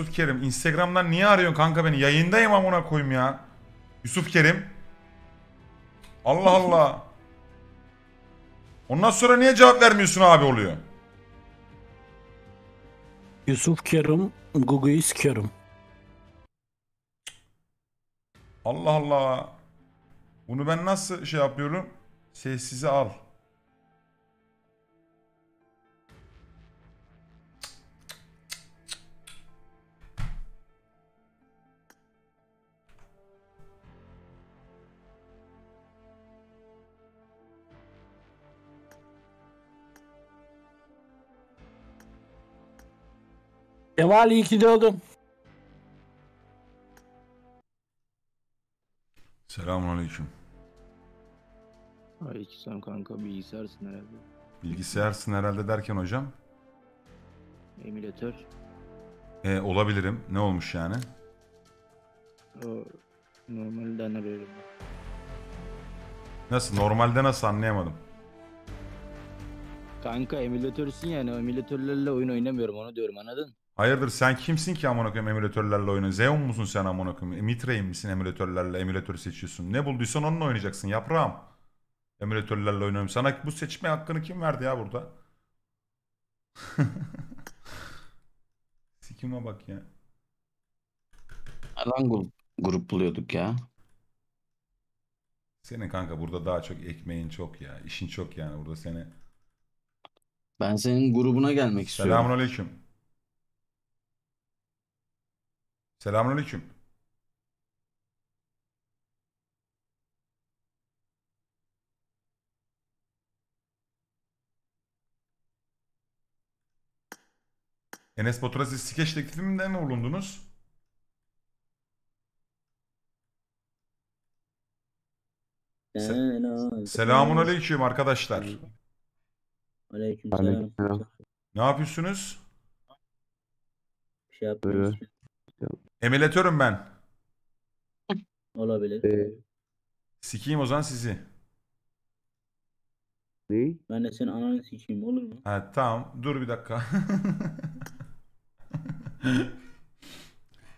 Yusuf Kerim Instagram'dan niye arıyorsun kanka beni? Yayındayım amına koyayım ya. Yusuf Kerim. Allah Allah. Ondan sonra niye cevap vermiyorsun abi oluyor? Yusuf Kerim, Google'yi sikerim. Allah Allah. Bunu ben nasıl şey yapıyorum? Sessize al. Kemal iyi ki doğdun. Selamun aleyküm. Aleykümselam kanka bilgisayarsın herhalde. Bilgisayarsın herhalde derken hocam? Emülatör. E, olabilirim. Ne olmuş yani? O normalden arıyorum. Nasıl? Normalde nasıl anlayamadım. Kanka emülatörsün yani. Emülatörlerle oyun oynamıyorum onu diyorum anladın? Hayırdır sen kimsin ki amına koyayım emülatörlerle oyunu? Xeon musun sen amına koyayım? E, Mitra'yim misin emülatörlerle emülatörü seçiyorsun? Ne bulduysan onunla oynayacaksın yaprağım. Emülatörlerle oynuyorum. Sana bu seçme hakkını kim verdi ya burada? Sikime bak ya. Lan grup, grup buluyorduk ya. Senin kanka burada daha çok ekmeğin çok ya. işin çok yani burada seni. Ben senin grubuna gelmek istiyorum. Selamünaleyküm. Selamünaleyküm. Enes Batur'a siz skeç teklifinde mi bulundunuz? Se- Selamun aleyküm arkadaşlar. Aleykümselam. Aleykümselam. Ne yapıyorsunuz? Bir şey yapmıyoruz. Emülatörüm ben. Olabilir. Ee, Sikeyim o zaman sizi. ne? Ben de senin ananı sikeyim olur mu? Ha tamam. Dur bir dakika.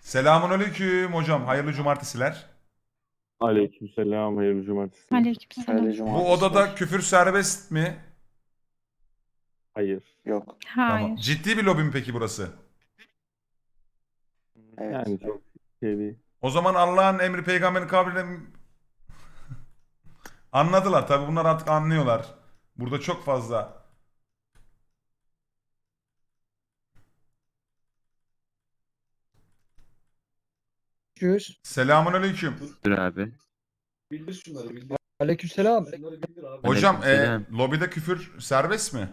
Selamun aleyküm hocam. Hayırlı cumartesiler. Aleykümselam, hayırlı cumartesi. Aleykümselam. Sadece Bu odada küfür serbest mi? Hayır. Yok. Hayır. Tamam. Ciddi bir lobim peki burası? Evet. Yani çok şey bir... O zaman Allah'ın emri peygamberin kabrine anladılar tabi bunlar artık anlıyorlar. Burada çok fazla. Görüşürüz. Selamun aleyküm. Dur abi. Bildir şunları bildir. Aleykümselam. Hocam e, lobide küfür serbest mi?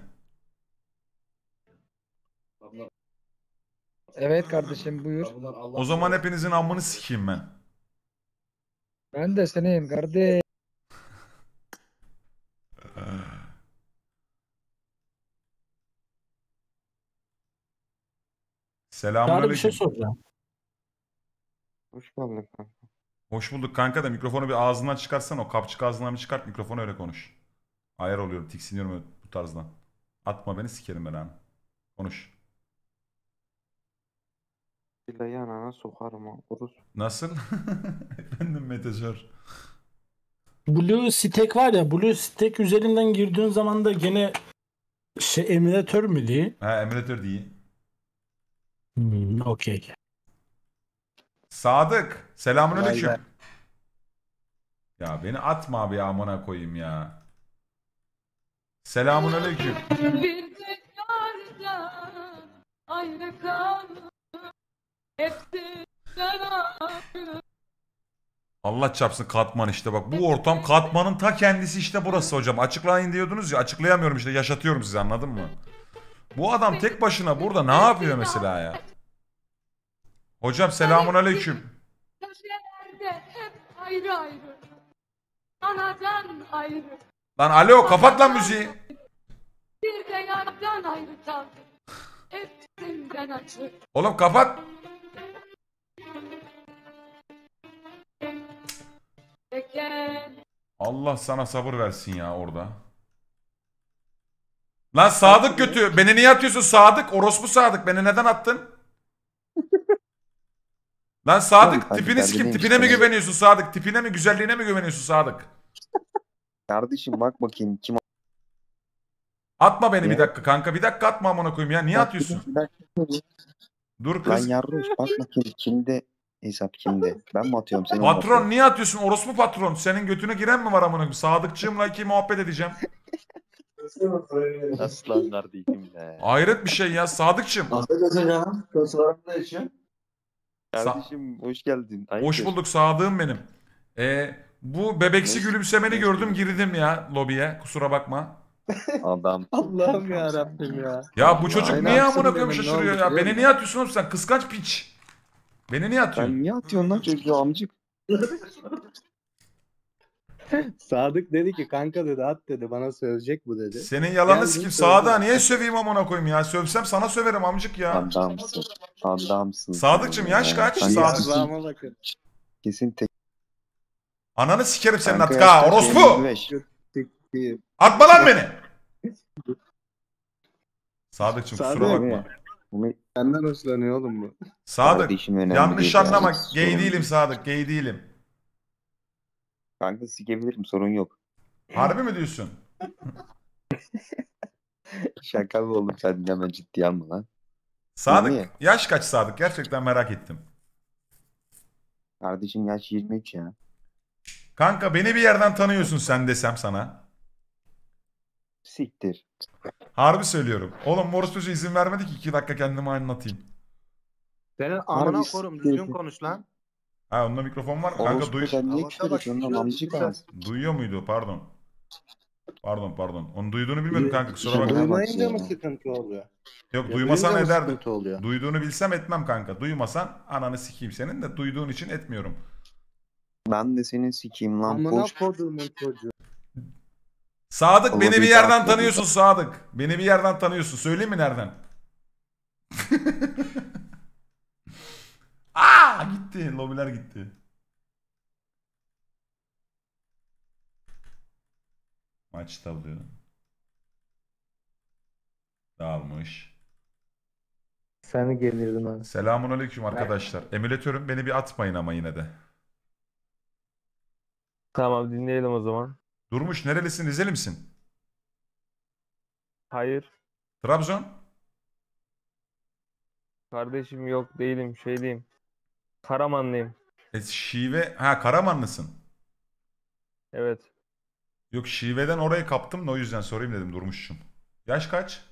Evet kardeşim buyur. O zaman hepinizin amını sikeyim ben. Ben de seneyim kardeş. Çağrı bir şey soracağım. Hoş bulduk kanka. Hoş bulduk kanka da mikrofonu bir ağzından çıkarsan o kapçık ağzından bir çıkart mikrofonu öyle konuş. Ayar oluyorum tiksiniyorum bu tarzdan. Atma beni sikerim ben ha. Konuş. Villayı anana sokarım ha. Oruz. Nasıl? Efendim Meteor. Blue Stack var ya Blue Stack üzerinden girdiğin zaman da gene şey emülatör mü diye. Ha emülatör diye. Hmm, okey. Sadık. Selamünaleyküm. Vay Ya beni atma abi amına koyayım ya. Selamünaleyküm. Bir Allah çarpsın katman işte bak. Bu ortam katmanın ta kendisi işte burası hocam. Açıklayın diyordunuz ya açıklayamıyorum işte yaşatıyorum size anladın mı? Bu adam tek başına burada ne yapıyor mesela ya? Hocam selamun aleyküm. Lan alo kapat lan müziği. Bir de yandan ayrı Hepsinden açık. Oğlum kapat. Allah sana sabır versin ya orada. Lan Sadık kötü. Beni niye atıyorsun Sadık? Orospu Sadık. Beni neden attın? Lan Sadık Lan tipini kardeşler sikip tipine mi güveniyorsun Sadık? Tipine mi güzelliğine mi güveniyorsun Sadık? Kardeşim bak bakayım kim Atma beni bir dakika kanka. Bir dakika atma amına koyayım ya. Niye atıyorsun? Bak, Dur Lan kız. bak bakayım kimde hesap kimde? Ben mi atıyorum seni? Patron niye atıyorsun? Orospu patron. Senin götüne giren mi var amına koyayım? Sadıkçığımla iki muhabbet edeceğim. Aslanlar değilim be. Hayret bir şey ya Sadıkçığım. Nasıl diyorsun canım? da için. Kardeşim hoş geldin. Aynı hoş bulduk Sadık'ım benim. Ee, bu bebeksi gülümsemeni gördüm girdim ya lobiye. Kusura bakma. Adam. Allah'ım ya Rabbim ya. Ya bu çocuk Aynen niye amına koyayım şaşırıyor ya? Beni niye atıyorsun oğlum sen? Kıskanç piç. Beni niye atıyorsun? Ben niye atıyorsun lan çocuğu amcık? Sadık dedi ki kanka dedi at dedi bana sövecek bu dedi. Senin yalanı Geldim sikip Sadık'a niye söveyim amına koyayım ya? Sövsem sana söverim amcık ya. Adamsın. Adamsın. Sadıkçım yaş kaç? Sen Sadık. Kulağıma bakın. Kesin tek. Ananı sikerim senin artık ha yaşta orospu. 25. Atma lan beni. Sadıkçım kusura Sadık. bakma. Senden hoşlanıyor oğlum bu. Sadık yanlış anlama yani. gay Sorun- değilim Sadık gay değilim. Kanka sikebilirim sorun yok. Harbi mi diyorsun? Şaka mı oğlum sen de hemen ciddiye alma lan. Sadık yaş kaç Sadık gerçekten merak ettim. Kardeşim yaş 23 ya. Kanka beni bir yerden tanıyorsun sen desem sana. Siktir. Harbi söylüyorum. Oğlum Morus çocuğu izin vermedi ki 2 dakika kendimi anlatayım. Senin amına korum düzgün siktir. konuş lan. Ha onda mikrofon var Kanka duy Sen niye duyuyor muydu? Pardon. Pardon pardon. Onu duyduğunu bilmedim kanka kusura bakma. Duymayınca mı sıkıntı oluyor? Yok duymasan ederdim. Duyduğunu bilsem etmem kanka. Duymasan ananı sikeyim senin de duyduğun için etmiyorum. Ben de seni sikeyim lan. Amına Boş kodumun çocuğu. Sadık Allah beni bir yerden tanıyorsun Sadık. Beni bir yerden tanıyorsun. Söyleyeyim mi nereden? Aa gitti. Lobiler gitti. Maç tablo. Dağılmış. Sen gelirdin abi. Selamun aleyküm arkadaşlar. Emülatörüm beni bir atmayın ama yine de. Tamam dinleyelim o zaman. Durmuş nerelisin Rizeli misin? Hayır. Trabzon? Kardeşim yok değilim şey diyeyim. Karamanlıyım. E, şive ha Karamanlısın. Evet. Yok şiveden orayı kaptım da o yüzden sorayım dedim Durmuş'cum. Yaş kaç?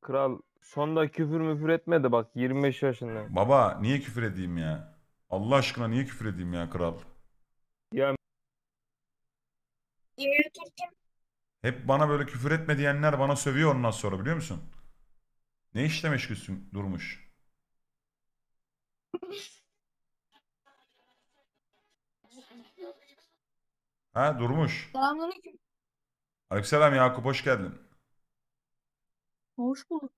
Kral sonda küfür müfür etmedi bak 25 yaşında. Baba niye küfür edeyim ya? Allah aşkına niye küfür edeyim ya kral? Hep bana böyle küfür etme diyenler bana sövüyor ondan sonra biliyor musun? Ne işle meşgulsün Durmuş? Ha Durmuş. Selamünaleyküm. Aleykümselam Yakup hoş geldin. Hoş bulduk.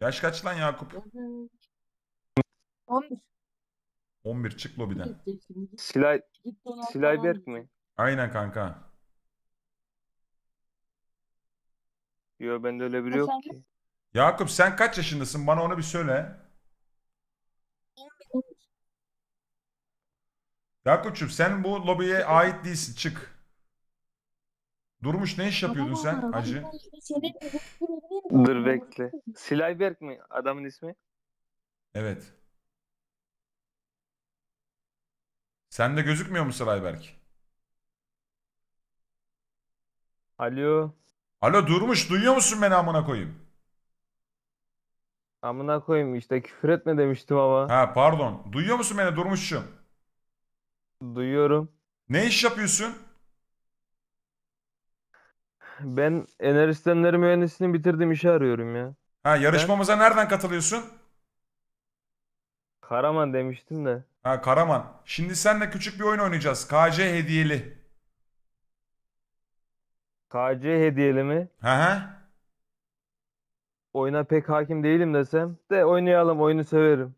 Yaş kaç lan Yakup? 11. 11 çık lobiden. Silay Silay Berk mi? Aynen kanka. Yo bende öyle biri e, yok ki. Yakup sen kaç yaşındasın? Bana onu bir söyle. Yakup'cum sen bu lobiye ait değilsin. Çık. Durmuş ne iş yapıyordun sen hacı? Dur bekle. Silayberk mi adamın ismi? Evet. Sen de gözükmüyor mu Silayberk? Alo. Alo durmuş duyuyor musun beni amına koyayım? Amına koyayım işte küfür etme demiştim ama. Ha pardon. Duyuyor musun beni durmuşum? Duyuyorum. Ne iş yapıyorsun? Ben enerji sistemleri mühendisliğini bitirdim işe arıyorum ya. Ha yarışmamıza nereden katılıyorsun? Karaman demiştim de. Ha Karaman. Şimdi seninle küçük bir oyun oynayacağız. KC hediyeli. KC hediyeli mi? Hı hı. Oyuna pek hakim değilim desem de oynayalım oyunu severim.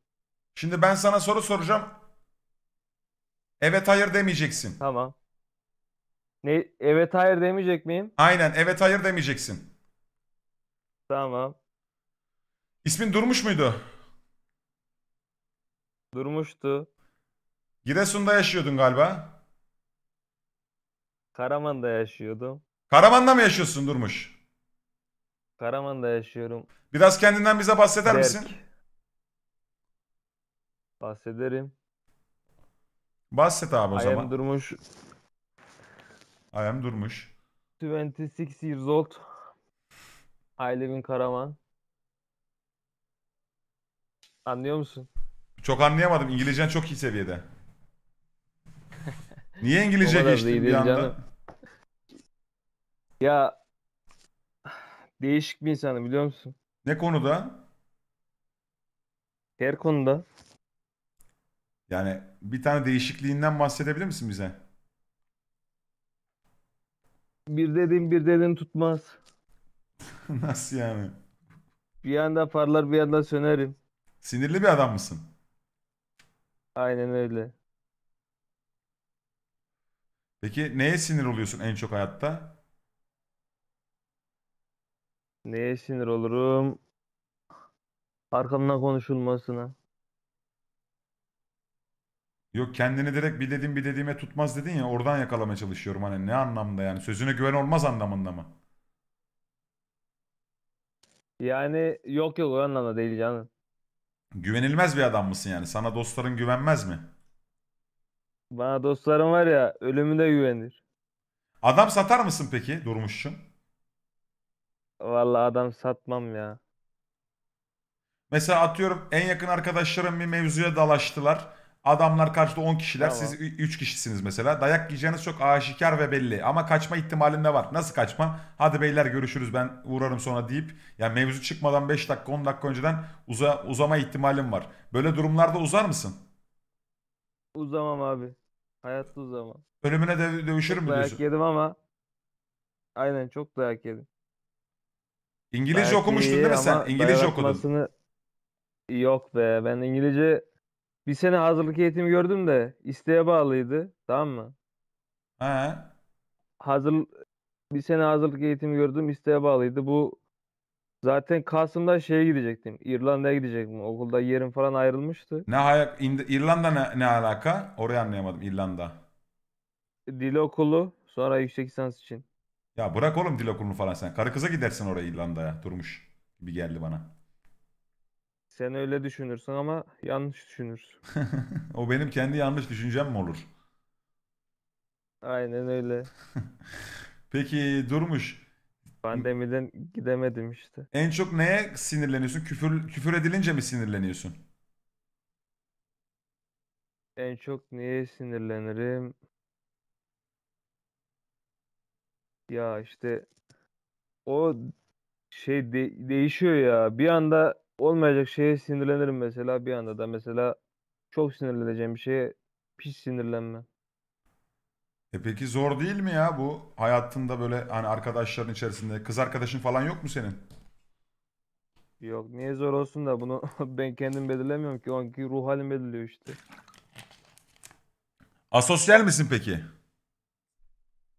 Şimdi ben sana soru soracağım. Evet hayır demeyeceksin. Tamam. Ne, evet hayır demeyecek miyim? Aynen evet hayır demeyeceksin. Tamam. İsmin Durmuş muydu? Durmuştu. Giresun'da yaşıyordun galiba. Karaman'da yaşıyordum. Karaman'da mı yaşıyorsun Durmuş? Karaman'da yaşıyorum. Biraz kendinden bize bahseder Berk. misin? Bahsederim. Bahset abi o I zaman. am Durmuş. I Durmuş. 26 years old. I live in Karaman. Anlıyor musun? Çok anlayamadım. İngilizcen çok iyi seviyede. Niye İngilizce geçtin bir anda? Ya değişik bir insanım biliyor musun? Ne konuda? Her konuda. Yani bir tane değişikliğinden bahsedebilir misin bize? Bir dediğim bir dediğim tutmaz. Nasıl yani? Bir yanda parlar bir yanda sönerim. Sinirli bir adam mısın? Aynen öyle. Peki neye sinir oluyorsun en çok hayatta? Neye sinir olurum? Arkamdan konuşulmasına. Yok kendini direkt bir dediğim bir dediğime tutmaz dedin ya oradan yakalamaya çalışıyorum hani ne anlamda yani sözüne güven olmaz anlamında mı? Yani yok yok o anlamda değil canım. Güvenilmez bir adam mısın yani sana dostların güvenmez mi? Bana dostlarım var ya ölümüne güvenir. Adam satar mısın peki Durmuş Vallahi adam satmam ya. Mesela atıyorum en yakın arkadaşlarım bir mevzuya dalaştılar. Adamlar karşıda 10 kişiler. Tamam. Siz 3 kişisiniz mesela. Dayak yiyeceğiniz çok aşikar ve belli. Ama kaçma ihtimalin de var. Nasıl kaçma? Hadi beyler görüşürüz ben uğrarım sonra deyip. Yani mevzu çıkmadan 5 dakika 10 dakika önceden uza, uzama ihtimalim var. Böyle durumlarda uzar mısın? Uzamam abi. Hayatta uzamam. Ölümüne de dövüşürüm mü Dayak yedim ama. Aynen çok dayak yedim. İngilizce Belki okumuştun değil mi sen? İngilizce okudun. Yok be ben İngilizce bir sene hazırlık eğitimi gördüm de isteğe bağlıydı tamam mı? He. Hazır bir sene hazırlık eğitimi gördüm isteğe bağlıydı. Bu zaten Kasım'da şeye gidecektim. İrlanda'ya gidecektim. Okulda yerim falan ayrılmıştı. Ne ayak İrlanda ne, ne alaka? Orayı anlayamadım İrlanda. Dil okulu sonra yüksek lisans için. Ya bırak oğlum dil okulunu falan sen. Karı kıza gidersin oraya İrlanda'ya. Durmuş gibi geldi bana. Sen öyle düşünürsün ama yanlış düşünürsün. o benim kendi yanlış düşüncem mi olur? Aynen öyle. Peki Durmuş. Pandemiden gidemedim işte. En çok neye sinirleniyorsun? Küfür, küfür edilince mi sinirleniyorsun? En çok neye sinirlenirim? Ya işte o şey de- değişiyor ya. Bir anda olmayacak şeye sinirlenirim mesela bir anda da mesela çok sinirleneceğim bir şeye Pis sinirlenme. E peki zor değil mi ya bu hayatında böyle hani arkadaşların içerisinde kız arkadaşın falan yok mu senin? Yok niye zor olsun da bunu ben kendim belirlemiyorum ki o ruh halim belirliyor işte. Asosyal misin peki?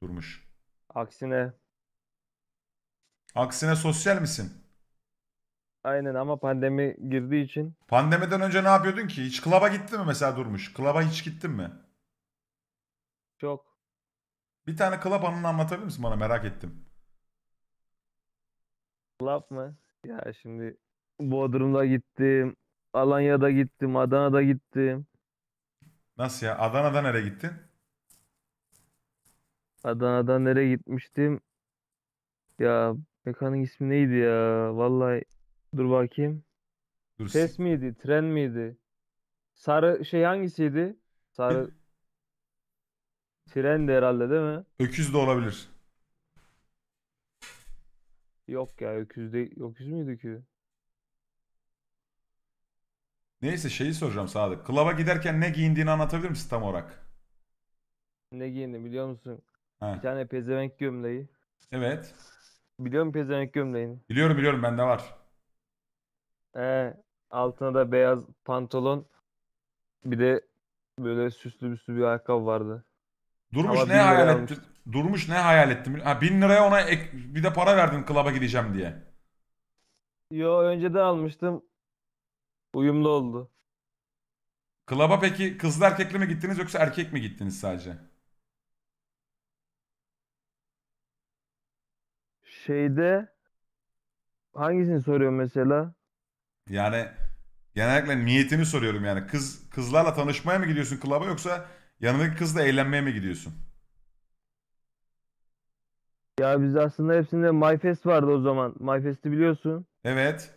Durmuş. Aksine Aksine sosyal misin? aynen ama pandemi girdiği için Pandemiden önce ne yapıyordun ki? Hiç klaba gittin mi mesela Durmuş? Klaba hiç gittin mi? çok Bir tane klab anını anlatabilir misin bana? Merak ettim. Klab mı? Ya şimdi Bodrum'da gittim, Alanya'da gittim, Adana'da gittim. Nasıl ya? Adana'da nereye gittin? Adana'dan nereye gitmiştim? Ya mekanın ismi neydi ya? Vallahi dur bakayım. Dur. Ses miydi? Tren miydi? Sarı şey hangisiydi? Sarı tren de herhalde değil mi? Öküz de olabilir. Yok ya öküz de öküz müydü ki? Neyse şeyi soracağım Sadık. Klaba giderken ne giyindiğini anlatabilir misin tam olarak? Ne giyindim biliyor musun? Ha. Bir tane pezevenk gömleği. Evet. Biliyor musun pezevenk gömleğini? Biliyorum biliyorum bende var. Ee, altına da beyaz pantolon. Bir de böyle süslü süslü bir ayakkabı vardı. Durmuş Ama ne hayal liraya ettin? Durmuş ne hayal ettim? Ha, bin liraya ona ek, bir de para verdin klaba gideceğim diye. Yo önceden almıştım. Uyumlu oldu. Klaba peki kızlı erkekle mi gittiniz yoksa erkek mi gittiniz sadece? şeyde hangisini soruyor mesela? Yani genellikle niyetini soruyorum yani. Kız kızlarla tanışmaya mı gidiyorsun klaba yoksa yanındaki kızla eğlenmeye mi gidiyorsun? Ya biz aslında hepsinde MyFest vardı o zaman. MyFest'i biliyorsun. Evet.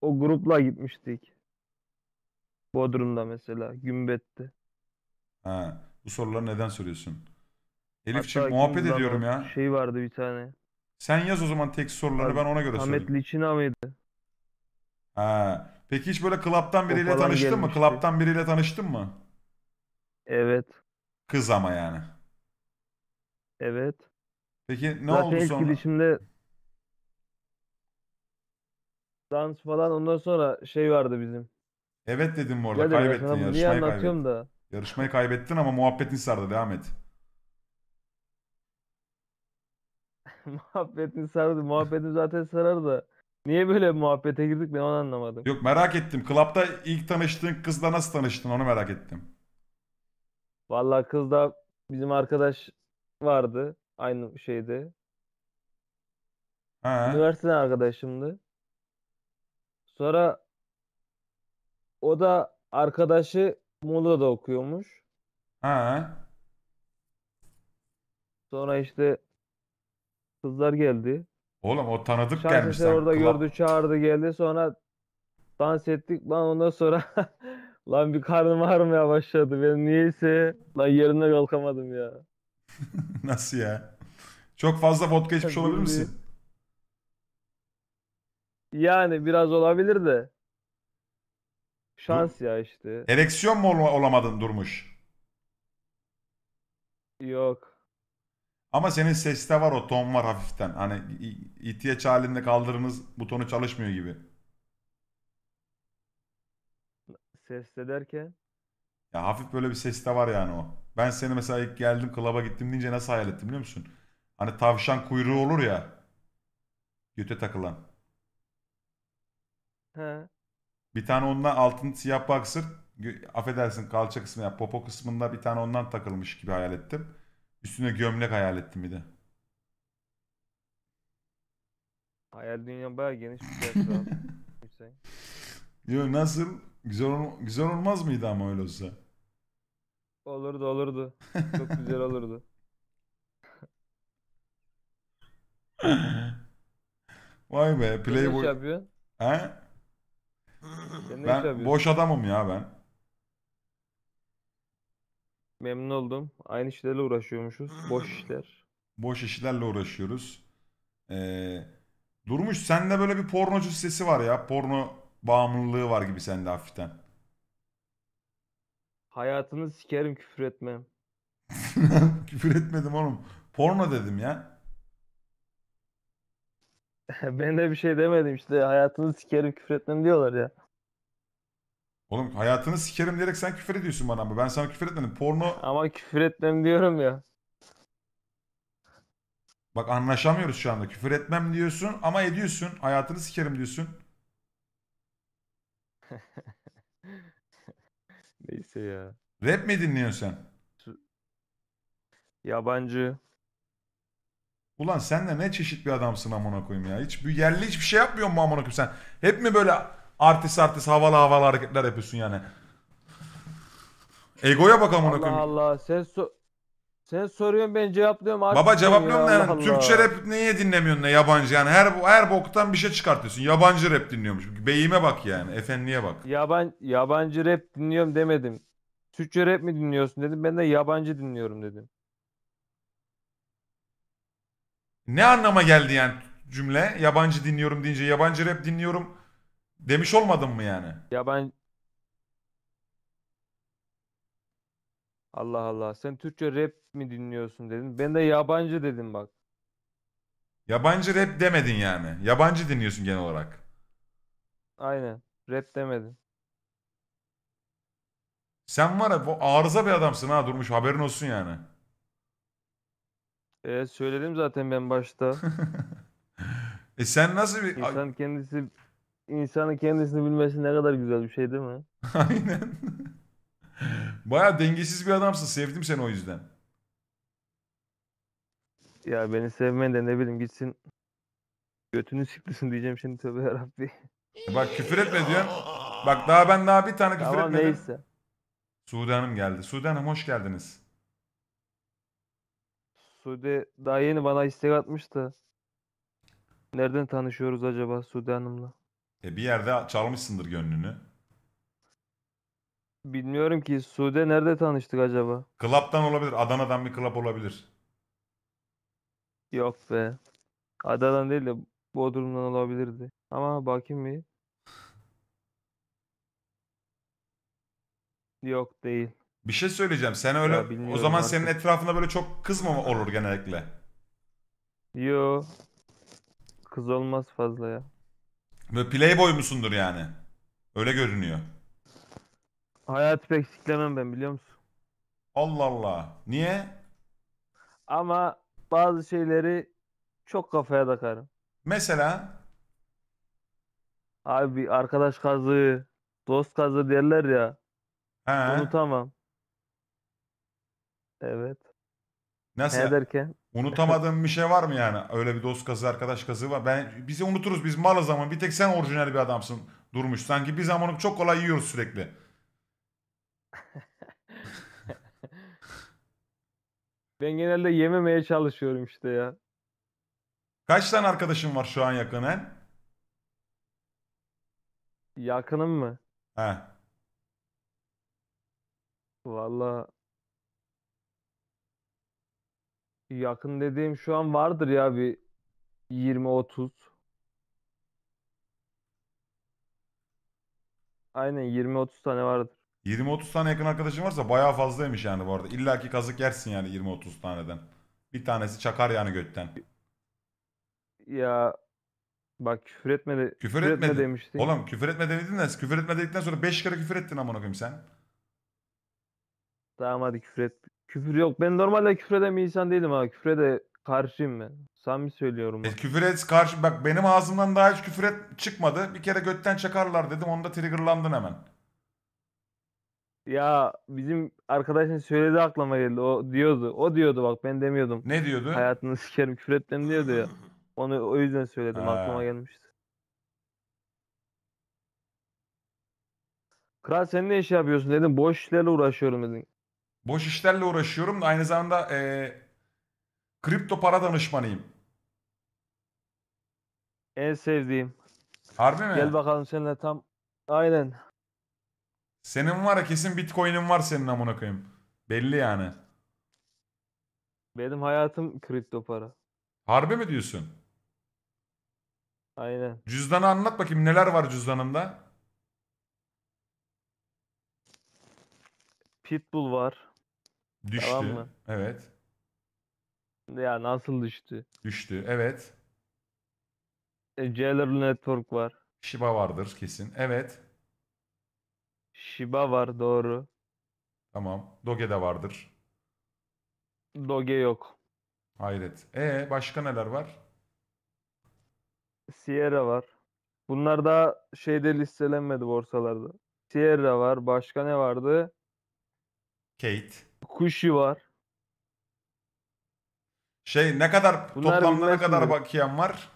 O grupla gitmiştik. Bodrum'da mesela, Gümbet'te. Ha, bu soruları neden soruyorsun? Elif'ciğim muhabbet ediyorum ya. Şey vardı bir tane. Sen yaz o zaman tek soruları ben ona göre Ahmet söyleyeyim. Liçina mıydı? Ha. Peki hiç böyle klaptan biriyle falan tanıştın mı? Klaptan biriyle tanıştın mı? Evet. Kız ama yani. Evet. Peki ne Zaten oldu ilk sonra? gidişimde dans falan ondan sonra şey vardı bizim. Evet dedim bu arada. Ya Kaybettin bunu yarışmayı kaybettin. da. Yarışmayı kaybettin ama muhabbetin sardı. Devam et. muhabbetini sardı. Muhabbetini zaten sarar da. Niye böyle muhabbete girdik ben onu anlamadım. Yok merak ettim. Klapta ilk tanıştığın kızla nasıl tanıştın onu merak ettim. Vallahi kız da bizim arkadaş vardı. Aynı şeydi. Ha. Üniversite arkadaşımdı. Sonra o da arkadaşı Muğla'da okuyormuş. Ha. Sonra işte Kızlar geldi. Oğlum o tanıdık Şans gelmiş. Şans orada Klap... gördü çağırdı geldi sonra dans ettik lan ondan sonra lan bir karnım ağrımaya başladı. Ben niyeyse lan yerimden kalkamadım ya. Nasıl ya? Çok fazla vodka içmiş olabilir misin? Yani biraz olabilir de. Şans Dur. ya işte. Ereksiyon mu olamadın Durmuş? Yok. Ama senin seste var o ton var hafiften. Hani ihtiyaç halinde kaldırdığınız butonu çalışmıyor gibi. Seste derken? Ya hafif böyle bir seste var yani o. Ben seni mesela ilk geldim klaba gittim deyince nasıl hayal ettim biliyor musun? Hani tavşan kuyruğu olur ya. Göte takılan. He. Bir tane ondan altın siyah baksır. gö- Affedersin kalça kısmı ya popo kısmında bir tane ondan takılmış gibi hayal ettim. Üstüne gömlek hayal ettim bir de. Hayal dünya bayağı geniş bir yer şu şey. Yo nasıl? Güzel, güzel olmaz mıydı ama öyle olsa? Olurdu olurdu. Çok güzel olurdu. Vay be Sen ne iş yapıyorsun? He? Sen iş Ben yapıyorsun? boş adamım ya ben. Memnun oldum. Aynı işlerle uğraşıyormuşuz. Boş işler. Boş işlerle uğraşıyoruz. Ee, Durmuş sende böyle bir pornocu sesi var ya. Porno bağımlılığı var gibi sende hafiften. Hayatını sikerim küfür etmem. küfür etmedim oğlum. Porno dedim ya. ben de bir şey demedim işte. Hayatını sikerim küfür etmem diyorlar ya. Oğlum hayatını sikerim diyerek sen küfür ediyorsun bana ama ben sana küfür etmedim. Porno... Ama küfür etmem diyorum ya. Bak anlaşamıyoruz şu anda. Küfür etmem diyorsun ama ediyorsun. Hayatını sikerim diyorsun. Neyse ya. Rap mi dinliyorsun sen? Yabancı. Ulan sen de ne çeşit bir adamsın amına koyayım ya. Hiç bir yerli hiçbir şey yapmıyor mu amına koyayım sen? Hep mi böyle Artist artist havalı havalı hareketler yapıyorsun yani. Egoya bak amına Allah koyayım. Allah sen so sen soruyorsun ben cevaplıyorum. Baba Artık cevaplıyorum ya, da Allah Türkçe Allah. rap niye dinlemiyorsun ne yabancı yani her her boktan bir şey çıkartıyorsun. Yabancı rap dinliyormuş. Beyime bak yani efendiye bak. Yaban yabancı rap dinliyorum demedim. Türkçe rap mi dinliyorsun dedim. Ben de yabancı dinliyorum dedim. Ne anlama geldi yani cümle? Yabancı dinliyorum deyince yabancı rap dinliyorum. Demiş olmadın mı yani? Ya ben Allah Allah. Sen Türkçe rap mi dinliyorsun dedin. Ben de yabancı dedim bak. Yabancı rap demedin yani. Yabancı dinliyorsun genel olarak. Aynen. Rap demedin. Sen var ya bu arıza bir adamsın ha Durmuş haberin olsun yani. Evet söyledim zaten ben başta. E sen nasıl bir... İnsan kendisi insanın kendisini bilmesi ne kadar güzel bir şey değil mi? Aynen. Baya dengesiz bir adamsın. Sevdim seni o yüzden. Ya beni sevmeyen de ne bileyim gitsin götünü siktirsin diyeceğim şimdi tövbe yarabbi. E bak küfür etme diyorsun. Bak daha ben daha bir tane küfür tamam, etmedim. neyse. Sude Hanım geldi. Sude Hanım hoş geldiniz. Sude daha yeni bana istek atmıştı. Nereden tanışıyoruz acaba Sude Hanım'la? E bir yerde çalmışsındır gönlünü. Bilmiyorum ki Sude nerede tanıştık acaba? Klaptan olabilir. Adana'dan bir klap olabilir. Yok be. Adana'dan değil de Bodrum'dan olabilirdi. Ama bakayım bir. Yok değil. Bir şey söyleyeceğim. Sen öyle Ya o bilmiyorum zaman senin etrafında böyle çok kız mı olur genellikle? Yo. Kız olmaz fazla ya. Ve playboy musundur yani? Öyle görünüyor. Hayat pek siklemem ben biliyor musun? Allah Allah. Niye? Ama bazı şeyleri çok kafaya takarım. Mesela? Abi arkadaş kazığı, dost kazığı derler ya. He. Unutamam. Evet. Nasıl? Ne derken? Unutamadığın bir şey var mı yani? Öyle bir dost kazığı, arkadaş kazığı var. Ben bizi unuturuz. Biz malız ama bir tek sen orijinal bir adamsın durmuş. Sanki biz amonu çok kolay yiyoruz sürekli. ben genelde yememeye çalışıyorum işte ya. Kaç tane arkadaşın var şu an yakınen? Yakınım mı? He. Vallahi. Yakın dediğim şu an vardır ya bir 20-30. Aynen 20-30 tane vardır. 20-30 tane yakın arkadaşın varsa bayağı fazlaymış yani bu arada. İlla ki kazık yersin yani 20-30 taneden. Bir tanesi çakar yani götten. Ya bak küfür etme de küfür, küfür etme etmedi. demiştin. Oğlum küfür etme dedin de küfür etme dedikten sonra 5 kere küfür ettin amına koyayım sen. Tamam hadi küfür et Küfür yok. Ben normalde küfreden bir insan değilim ha. Küfre de karşıyım ben. mi söylüyorum. E, küfür et karşı bak benim ağzımdan daha hiç küfür et çıkmadı. Bir kere götten çakarlar dedim onda triggerlandın hemen. Ya bizim arkadaşın söyledi aklıma geldi. O diyordu. O diyordu bak ben demiyordum. Ne diyordu? Hayatını sikerim küfür etmem diyordu ya. Onu o yüzden söyledim Ha. aklıma gelmişti. Kral sen ne iş yapıyorsun dedim. Boş işlerle uğraşıyorum dedin. Boş işlerle uğraşıyorum da aynı zamanda e, kripto para danışmanıyım. En sevdiğim. Harbi mi? Gel bakalım seninle tam. Aynen. Senin var ya kesin bitcoin'in var senin amına koyayım. Belli yani. Benim hayatım kripto para. Harbi mi diyorsun? Aynen. Cüzdanı anlat bakayım neler var cüzdanında? Pitbull var. Düştü. Tamam mı? Evet. Ya nasıl düştü? Düştü. Evet. E, Jailer Network var. Shiba vardır kesin. Evet. Shiba var doğru. Tamam. Doge de vardır. Doge yok. Hayret. E başka neler var? Sierra var. Bunlar da şeyde listelenmedi borsalarda. Sierra var. Başka ne vardı? Kate. Kuşi var. Şey ne kadar Bunlar toplamda ne kadar mi? bakiyen var?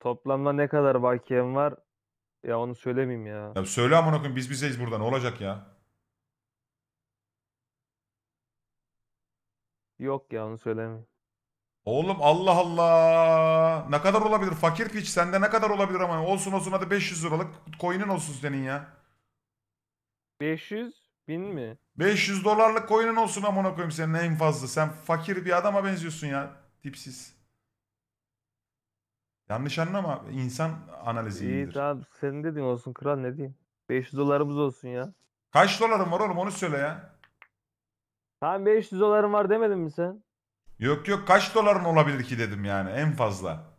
Toplamda ne kadar bakiyem var? Ya onu söylemeyeyim ya. Ya söyle amına koyayım biz bizeyiz burada ne olacak ya? Yok ya onu söylemeyeyim. Oğlum Allah Allah. Ne kadar olabilir? Fakir piç sende ne kadar olabilir ama olsun olsun hadi 500 liralık coin'in olsun senin ya. 500 Bin mi? 500 dolarlık coin'in olsun amına koyayım senin en fazla. Sen fakir bir adama benziyorsun ya. Tipsiz. Yanlış anlama. insan analizi İyi iyidir. tamam senin dediğin olsun kral ne diyeyim. 500 dolarımız olsun ya. Kaç doların var oğlum onu söyle ya. Tamam 500 dolarım var demedin mi sen? Yok yok kaç doların olabilir ki dedim yani en fazla.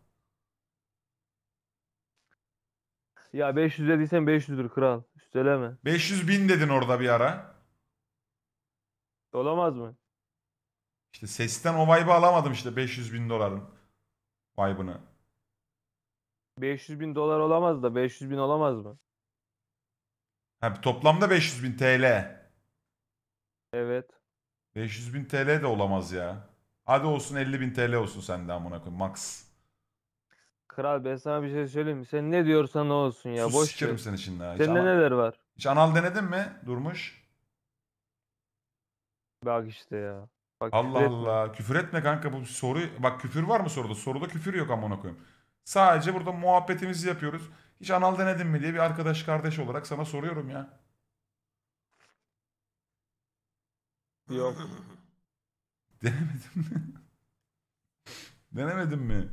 Ya 500 dediysen 500'dür kral. Söyleme. 500 bin dedin orada bir ara. Olamaz mı? İşte sesten o vibe'ı alamadım işte 500 bin doların vibe'ını. 500 bin dolar olamaz da 500 bin olamaz mı? Ha, toplamda 500 bin TL. Evet. 500 bin TL de olamaz ya. Hadi olsun 50 bin TL olsun senden amına koyayım max. Kral ben sana bir şey söyleyeyim mi? Sen ne diyorsan o olsun ya. Sus Boş sikerim ver. seni şimdi. Hiç Sende anal, neler var? hiç anal denedin mi? Durmuş. Bak işte ya. Bak Allah küfür etme. Allah. Küfür etme kanka bu soru. Bak küfür var mı soruda? Soruda küfür yok amına koyayım. Sadece burada muhabbetimizi yapıyoruz. Hiç anal denedin mi diye bir arkadaş kardeş olarak sana soruyorum ya. Yok. Denemedim mi? Denemedim mi?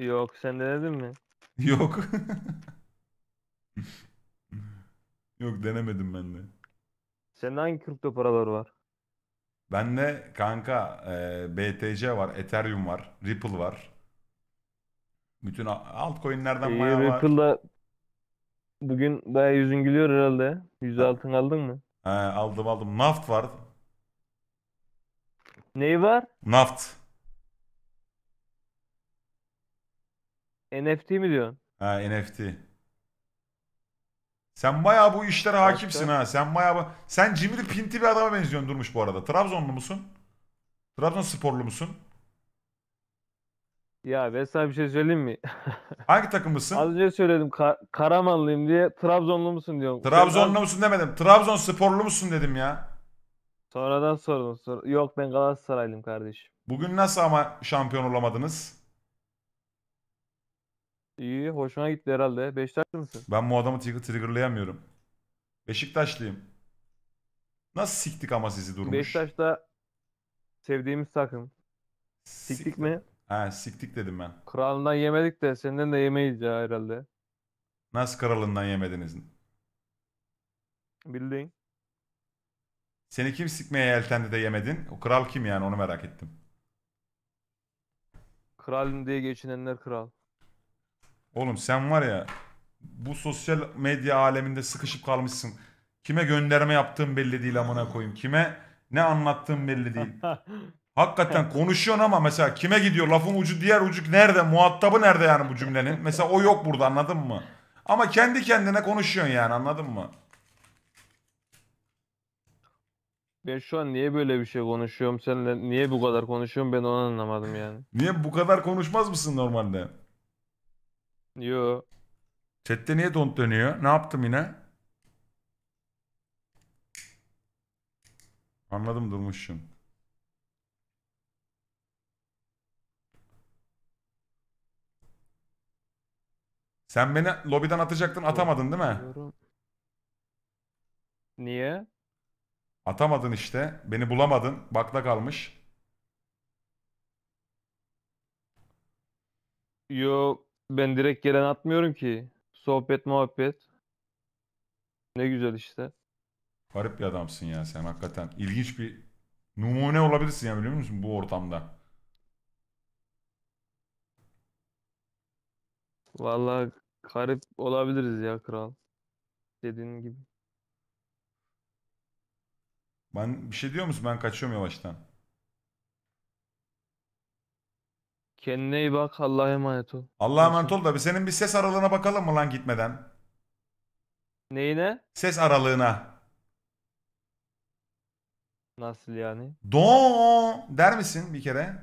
Yok sen denedin mi? Yok. Yok denemedim ben de. Sende hangi kripto paralar var? de kanka e, BTC var, Ethereum var, Ripple var. Bütün altcoin'lerden bayağı var. Ripple'da bugün bayağı yüzün gülüyor herhalde. Yüzü altın aldın mı? He, aldım aldım. Naft var. Neyi var? Naft. NFT mi diyorsun? Ha NFT. Sen bayağı bu işlere hakimsin ha. Sen bayağı sen cimri pinti bir adama benziyorsun Durmuş bu arada. Trabzonlu musun? Trabzon sporlu musun? Ya ben sana bir şey söyleyeyim mi? Hangi takımlısın? Az önce söyledim Ka- Karamanlıyım diye Trabzonlu musun diyorum. Trabzonlu Ben- musun demedim. Trabzon sporlu musun dedim ya. Sonradan sordum. Sor- Yok ben Galatasaraylıyım kardeşim. Bugün nasıl ama şampiyon olamadınız? İyi hoşuna gitti herhalde. Beşiktaşlı mısın? Ben bu adamı trigger triggerlayamıyorum. Beşiktaşlıyım. Nasıl siktik ama sizi durmuş? Beşiktaş'ta sevdiğimiz takım. Siktik, siktik mi? He siktik dedim ben. Kralından yemedik de senden de yemeyiz ya herhalde. Nasıl kralından yemediniz? Bildiğin. Seni kim sikmeye yeltendi de yemedin? O kral kim yani onu merak ettim. Kralın diye geçinenler kral. Oğlum sen var ya bu sosyal medya aleminde sıkışıp kalmışsın. Kime gönderme yaptığım belli değil amına koyayım. Kime ne anlattığım belli değil. Hakikaten konuşuyorsun ama mesela kime gidiyor lafın ucu diğer ucu nerede muhatabı nerede yani bu cümlenin. Mesela o yok burada anladın mı? Ama kendi kendine konuşuyorsun yani anladın mı? Ben şu an niye böyle bir şey konuşuyorum seninle? Niye bu kadar konuşuyorum ben onu anlamadım yani. Niye bu kadar konuşmaz mısın normalde? Yo. Chat'te niye don't dönüyor? Ne yaptım yine? Anladım durmuşsun. Sen beni lobiden atacaktın atamadın değil mi? Niye? Atamadın işte. Beni bulamadın. Bakla kalmış. Yo ben direkt gelen atmıyorum ki. Sohbet muhabbet. Ne güzel işte. Garip bir adamsın ya sen hakikaten. İlginç bir numune olabilirsin ya biliyor musun bu ortamda. Vallahi garip olabiliriz ya kral. Dediğin gibi. Ben bir şey diyor musun? Ben kaçıyorum yavaştan. Kendine iyi bak. Allah'a emanet ol. Allah'a emanet ol da bir senin bir ses aralığına bakalım mı lan gitmeden? Neyine? Ses aralığına. Nasıl yani? Do der misin bir kere?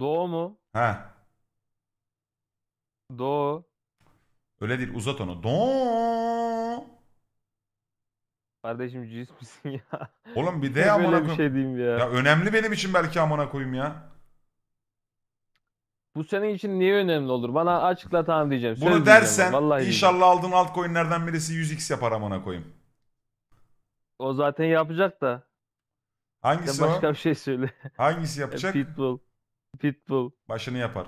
Do mu? Ha. Do. Öyle değil uzat onu. Do. Kardeşim cüz misin ya? Oğlum bir de Böyle amına bir şey diyeyim ya. Ya önemli benim için belki amına koyayım ya bu senin için niye önemli olur? Bana açıkla tamam diyeceğim. Söz Bunu dersen vallahi inşallah diyeceğim. aldığın altcoin'lerden birisi 100x yapar amına koyayım. O zaten yapacak da. Hangisi Sen başka o? bir şey söyle. Hangisi yapacak? Pitbull. Pitbull. Başını yapar.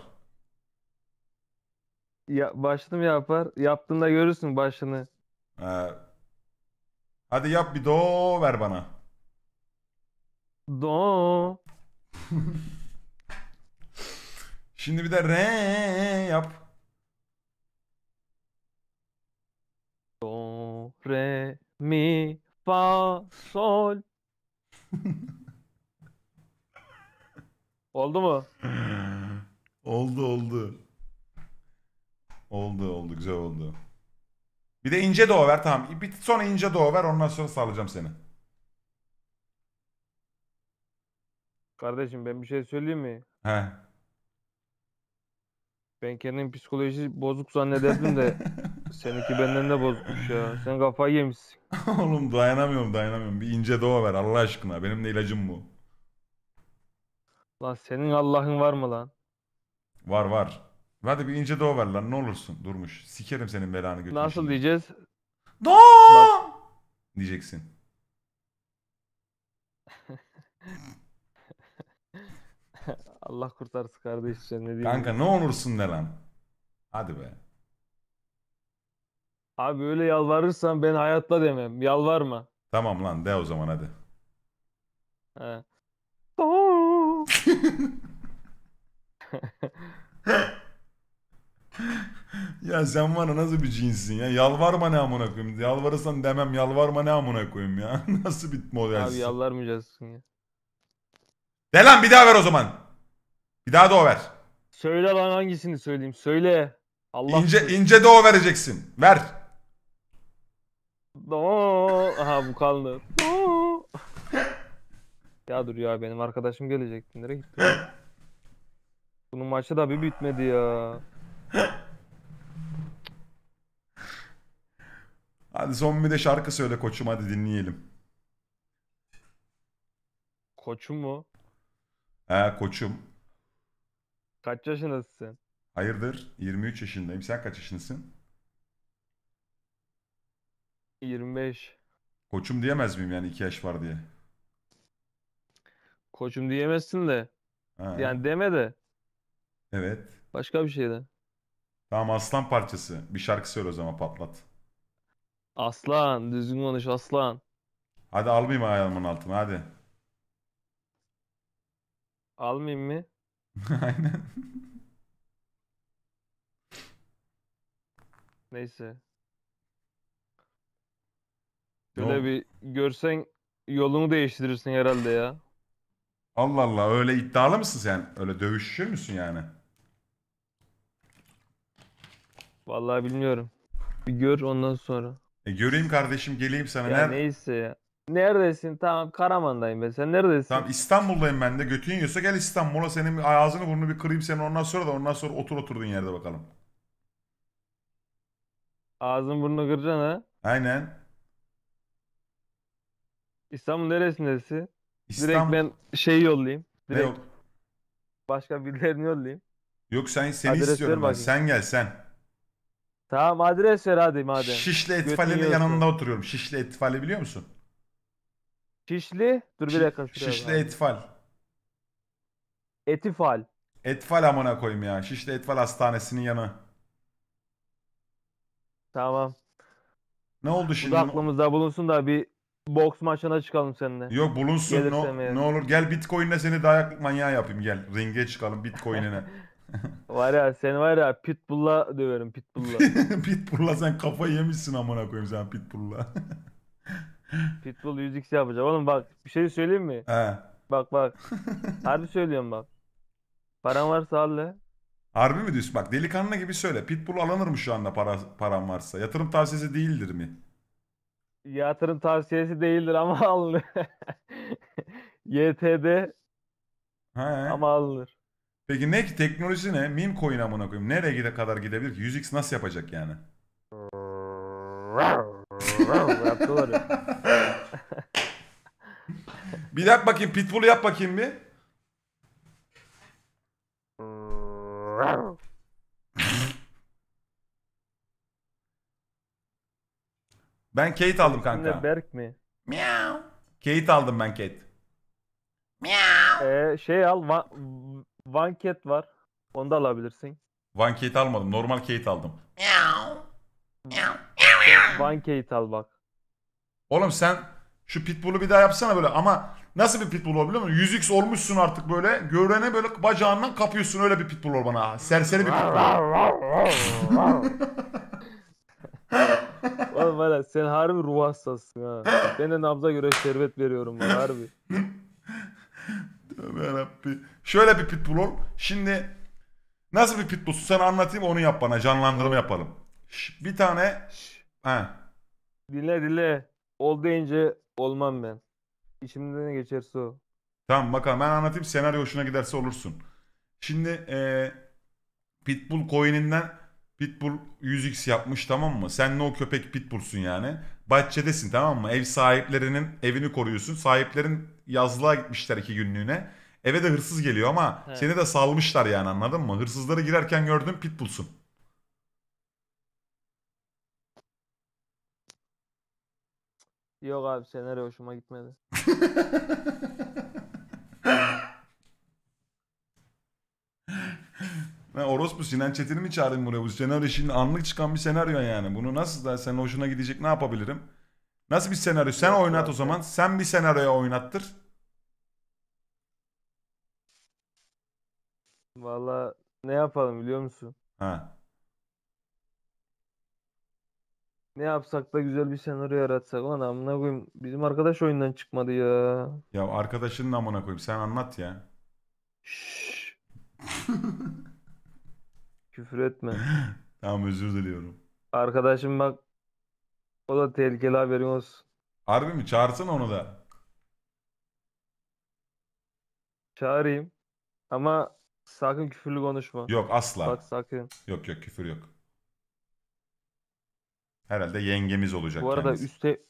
Ya, başını mı yapar? Yaptığında görürsün başını. Ee, hadi yap bir do ver bana. Do. Şimdi bir de re yap. Do, re, mi, fa, sol. oldu mu? oldu oldu. Oldu oldu güzel oldu. Bir de ince doğu ver tamam. Bir sonra ince doğu ver ondan sonra sağlayacağım seni. Kardeşim ben bir şey söyleyeyim mi? He. Ben kendim psikoloji bozuk zannederdim de seninki benden de bozukmuş ya. Sen kafayı yemişsin. Oğlum dayanamıyorum dayanamıyorum. Bir ince doğa ver Allah aşkına. Benim de ilacım bu. Lan senin Allah'ın var mı lan? Var var. Hadi bir ince doğa ver lan ne olursun durmuş. Sikerim senin belanı götürmüşüm. Nasıl diyeceğiz? Do Bak. diyeceksin. Allah kurtarsın kardeş sen ne diyeyim. Kanka ne onursun de lan. Hadi be. Abi öyle yalvarırsan ben hayatla demem. Yalvarma. Tamam lan de o zaman hadi. He. ya sen bana nasıl bir cinsin ya? Yalvarma ne amına koyayım. Yalvarırsan demem yalvarma ne amına koyayım ya. nasıl bir modelsin? Abi yalvarmayacaksın ya. De lan bir daha ver o zaman. Bir daha da o ver. Söyle lan hangisini söyleyeyim. Söyle. Allah ince, ince de o vereceksin. Ver. Oo, aha bu kaldı. Oo. ya dur ya benim arkadaşım gelecek, Nereye gitti? Bunun maçı da bir bitmedi ya. Hadi son bir de şarkı söyle koçum hadi dinleyelim. Koçum mu? He koçum. Kaç yaşındasın Hayırdır? 23 yaşındayım. Sen kaç yaşındasın? 25. Koçum diyemez miyim yani 2 yaş var diye? Koçum diyemezsin de. Ha. Yani deme de. Evet. Başka bir şey de. Tamam aslan parçası. Bir şarkı söyle o zaman patlat. Aslan. Düzgün konuş aslan. Hadi almayayım ayağımın altına hadi. Almayayım mı? Aynen. Neyse. Böyle bir görsen yolunu değiştirirsin herhalde ya. Allah Allah öyle iddialı mısın sen? Öyle dövüşçü müsün yani? Vallahi bilmiyorum. Bir gör ondan sonra. E göreyim kardeşim geleyim sana. Ya Ner- neyse ya. Neredesin? Tamam Karaman'dayım ben. Sen neredesin? Tamam İstanbul'dayım ben de. Götün yiyorsa gel İstanbul'a senin ağzını burnunu bir kırayım senin ondan sonra da ondan sonra otur oturduğun yerde bakalım. Ağzın burnunu kıracaksın ha? Aynen. İstanbul neresindesin? İstanbul... Şey Direkt ben şeyi yollayayım. Direkt ne Başka birilerini yollayayım. Yok sen seni Adres istiyorum ben. Sen gel sen. Tamam adres ver hadi madem. Şişli Etfale'nin yanında oturuyorum. Şişli Etfale biliyor musun? Şişli. Dur bir dakika. şuraya Şişli bak. Etfal. Etifal. Etfal amına koyayım ya. Şişli Etfal Hastanesi'nin yanı. Tamam. Ne oldu şimdi? da aklımızda bulunsun da bir box maçına çıkalım seninle. Yok bulunsun. Gelirsem Ne, eğer. ne olur gel Bitcoin'le seni dayak manyağı yapayım gel. Ringe çıkalım Bitcoin'ine. Var ya seni var ya Pitbull'la döverim Pitbull'la. Pitbull'la sen kafayı yemişsin amına koyayım sen Pitbull'la. Pitbull 100x şey yapacağım. Oğlum bak bir şey söyleyeyim mi? He. Bak bak. Harbi söylüyorum bak. Paran varsa al le. Harbi mi diyorsun? Bak delikanlı gibi söyle. Pitbull alınır mı şu anda para, paran varsa? Yatırım tavsiyesi değildir mi? Yatırım tavsiyesi değildir ama alınır. YTD He. ama alınır. Peki ne ki teknoloji ne? Meme coin amına koyayım. Nereye gide kadar gidebilir ki? 100x nasıl yapacak yani? bir yap bakayım Pitbull'u yap bakayım bir. Ben Kate aldım kanka. Ne Berk mi? Miau. Kate aldım ben Kate. Miau. Ee, şey al Van One var. Onu da alabilirsin. Van Kate almadım. Normal Kate aldım. Miau. Miau. Van Kate al bak. Oğlum sen şu pitbull'u bir daha yapsana böyle ama nasıl bir pitbull olabilir? musun? 100x olmuşsun artık böyle. Görene böyle bacağından kapıyorsun öyle bir pitbull ol bana. Serseri bir pitbull. Oğlum bana sen harbi ruh hastasısın ha. Senin nabza göre şerbet veriyorum bana harbi. Tövbe yarabbi. Şöyle bir pitbull ol. Şimdi nasıl bir pitbullsun sen anlatayım onu yap bana. Canlandırma yapalım. Bir tane Ha. Dile dile. Ol deyince olmam ben. İçimden ne geçerse o. Tamam bakalım ben anlatayım senaryo hoşuna giderse olursun. Şimdi ee, Pitbull coin'inden Pitbull 100x yapmış tamam mı? Sen ne o köpek Pitbull'sun yani. Bahçedesin tamam mı? Ev sahiplerinin evini koruyorsun. Sahiplerin yazlığa gitmişler iki günlüğüne. Eve de hırsız geliyor ama He. seni de salmışlar yani anladın mı? Hırsızları girerken gördüm Pitbull'sun. Yok abi senaryo hoşuma gitmedi. Ben orospu Sinan Çetin'i mi çağırayım buraya? Bu senaryo şimdi anlık çıkan bir senaryo yani. Bunu nasıl da sen hoşuna gidecek ne yapabilirim? Nasıl bir senaryo? Sen Yok, oynat abi. o zaman. Sen bir senaryoya oynattır. Valla ne yapalım biliyor musun? Ha. Ne yapsak da güzel bir senaryo yaratsak lan amına koyayım. Bizim arkadaş oyundan çıkmadı ya. Ya arkadaşının amına koyayım sen anlat ya. Şşş. Küfür etme. tamam özür diliyorum. Arkadaşım bak o da tehlikeli haberin olsun. Harbi mi? Çağırsın onu da. Çağırayım ama sakın küfürlü konuşma. Yok asla. Bak sakın. Yok yok küfür yok. Herhalde yengemiz olacak Bu arada kendisi. üste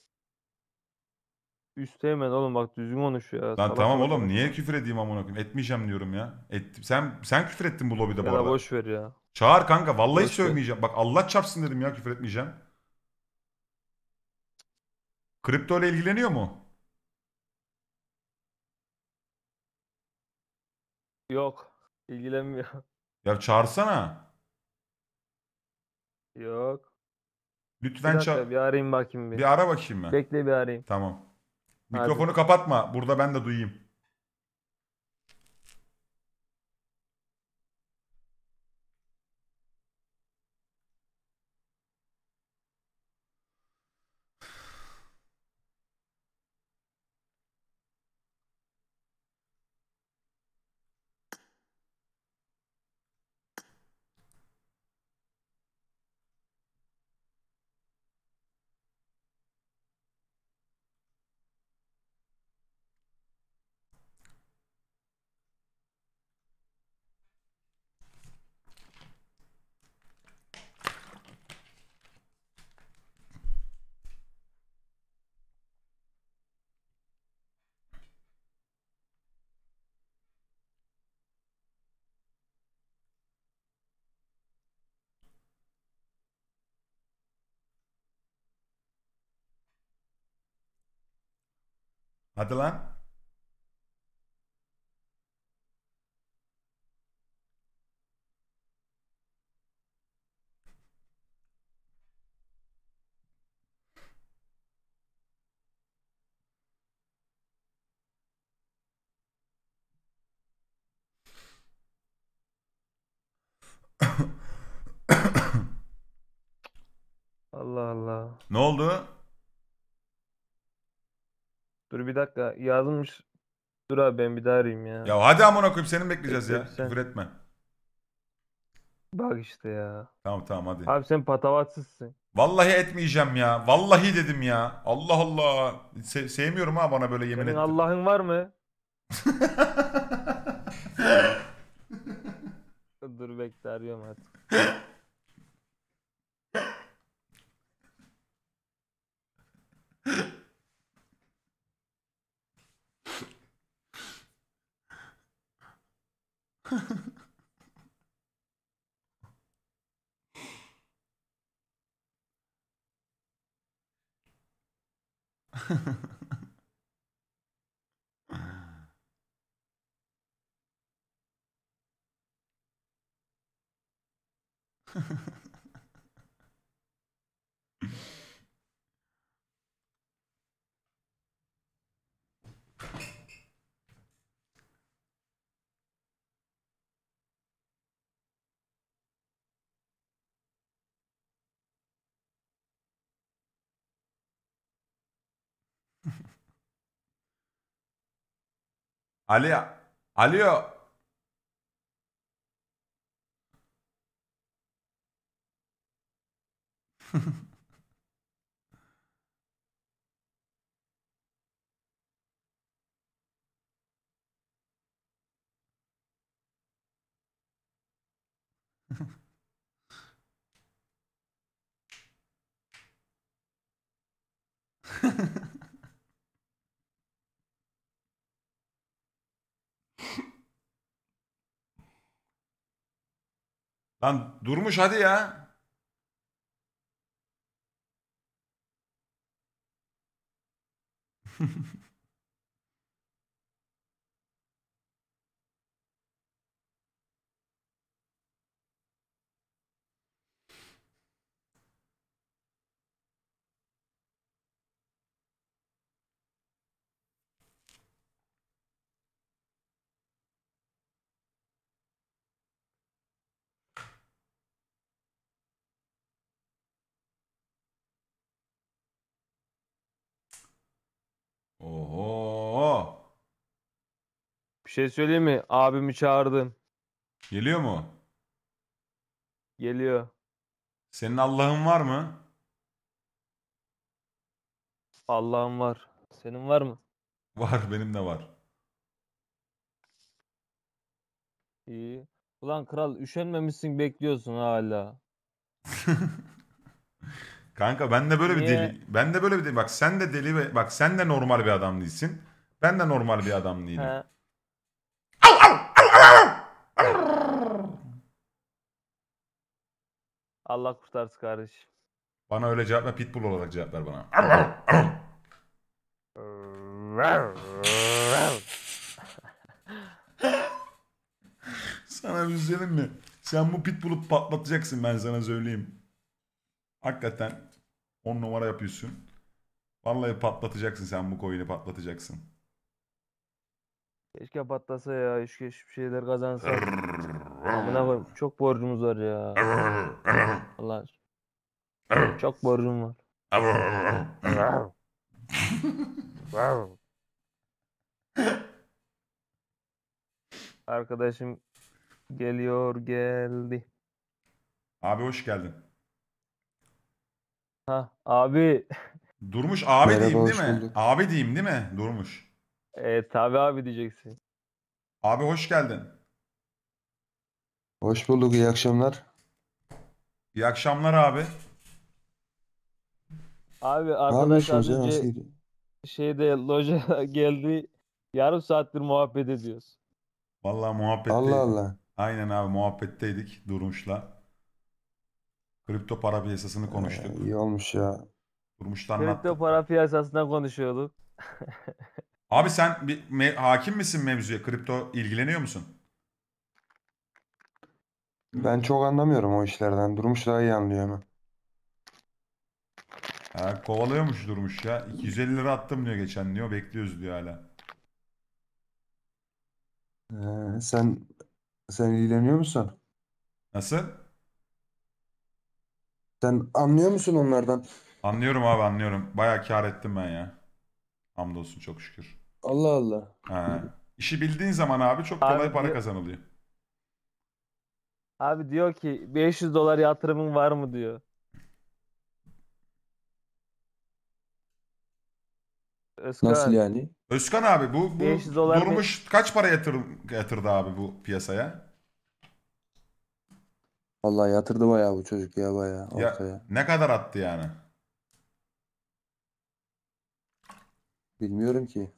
üste oğlum bak düzgün konuş ya. Lan tamam oğlum niye küfür edeyim amına koyayım? Etmeyeceğim diyorum ya. Ettim. Sen sen küfür ettin bu lobide bu Ya arada. boş ver ya. Çağır kanka vallahi Boş ver. Bak Allah çarpsın dedim ya küfür etmeyeceğim. Kripto ile ilgileniyor mu? Yok. ilgilenmiyor. Ya çağırsana. Yok. Lütfen bir, dakika, bir arayayım bakayım bir. Bir ara bakayım ben. Bekle bir arayayım. Tamam. Mikrofonu Hadi. kapatma. Burada ben de duyayım. Hadi lan. Allah Allah. Ne oldu? Dur bir dakika yazmış. Dur abi ben bir daha arayayım ya. Ya hadi amına koyayım seni bekleyeceğiz ya. Bekle sen. Küfür etme. Bak işte ya. Tamam tamam hadi. Abi sen patavatsızsın. Vallahi etmeyeceğim ya. Vallahi dedim ya. Allah Allah. Se- sevmiyorum ha bana böyle yemin Senin ettim. Allah'ın var mı? Dur bekle arıyorum artık. Ha ha ha. Ali Alo. Ha ha ha. Lan durmuş hadi ya. Oho. Bir şey söyleyeyim mi? Abimi çağırdın. Geliyor mu? Geliyor. Senin Allah'ın var mı? Allah'ım var. Senin var mı? Var benim de var. İyi. Ulan kral üşenmemişsin bekliyorsun hala. Kanka ben de böyle bir deli. Ben de böyle bir deli. Bak sen de deli ve bak sen de normal bir adam değilsin. Ben de normal bir adam değilim. Ha. Allah kurtarsın kardeş. Bana öyle cevap ver. Pitbull olarak cevap ver bana. sana bir şey mi? Sen bu pitbull'u patlatacaksın ben sana söyleyeyim. Hakikaten 10 numara yapıyorsun. Vallahi patlatacaksın sen bu coin'i patlatacaksın. Keşke patlasa ya. Keşke bir şeyler kazansa. Amına koyayım. Çok borcumuz var ya. Allah Çok borcum var. Arkadaşım geliyor geldi. Abi hoş geldin. Ha abi. Durmuş abi Merhaba, diyeyim değil mi? bulduk. Abi diyeyim değil mi? Durmuş. Evet abi abi diyeceksin. Abi hoş geldin. Hoş bulduk, iyi akşamlar. İyi akşamlar abi. Abi Ne arkadaş önce şeyde loja geldi. Yarım saattir muhabbet ediyoruz. Vallahi muhabbetteydik. Allah Allah. Aynen abi muhabbetteydik Durmuş'la. Kripto para piyasasını ee, konuştuk. Ee, iyi olmuş ya. Durmuştan Kripto para piyasasından konuşuyorduk. Abi sen bir me- hakim misin mevzuya? Kripto ilgileniyor musun? Ben çok anlamıyorum o işlerden. Durmuş daha iyi anlıyor hemen. Ha, kovalıyormuş Durmuş ya. 250 lira attım diyor geçen diyor. Bekliyoruz diyor hala. Ee, sen sen ilgileniyor musun? Nasıl? Sen anlıyor musun onlardan? Anlıyorum abi anlıyorum. Bayağı kar ettim ben ya. Hamdolsun çok şükür. Allah Allah. He. İşi bildiğin zaman abi çok kolay Abi, para bir- kazanılıyor. Abi diyor ki 500 dolar yatırımın var mı diyor. Özkan, Nasıl yani? Özkan abi bu, bu 500 dolar durmuş kaç para yatır, yatırdı abi bu piyasaya? Vallahi yatırdı bayağı bu çocuk ya bayağı Ya, ne kadar attı yani? Bilmiyorum ki.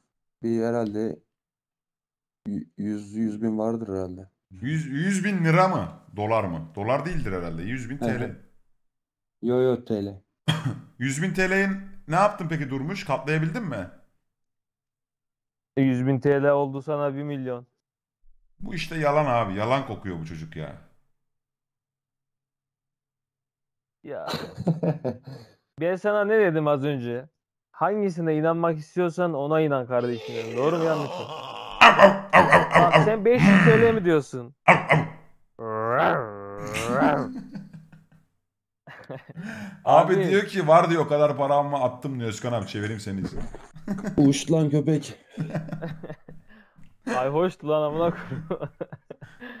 Bir herhalde 100 100 bin vardır herhalde. 100, 100 bin lira mı? Dolar mı? Dolar değildir herhalde. 100 bin TL. Yo yo TL. 100 bin TL'nin ne yaptın peki durmuş? Katlayabildin mi? 100 e, bin TL oldu sana 1 milyon. Bu işte yalan abi. Yalan kokuyor bu çocuk ya. Ya. ben sana ne dedim az önce? Hangisine inanmak istiyorsan ona inan kardeşim. Doğru mu yanlış mı? Bak sen 500 TL mi diyorsun? Abi, Abi- diyor ki var diyor o kadar paramı attım diyor Özkan abi çevireyim seni izle. Uç lan köpek. Ay hoştu lan amına koyayım.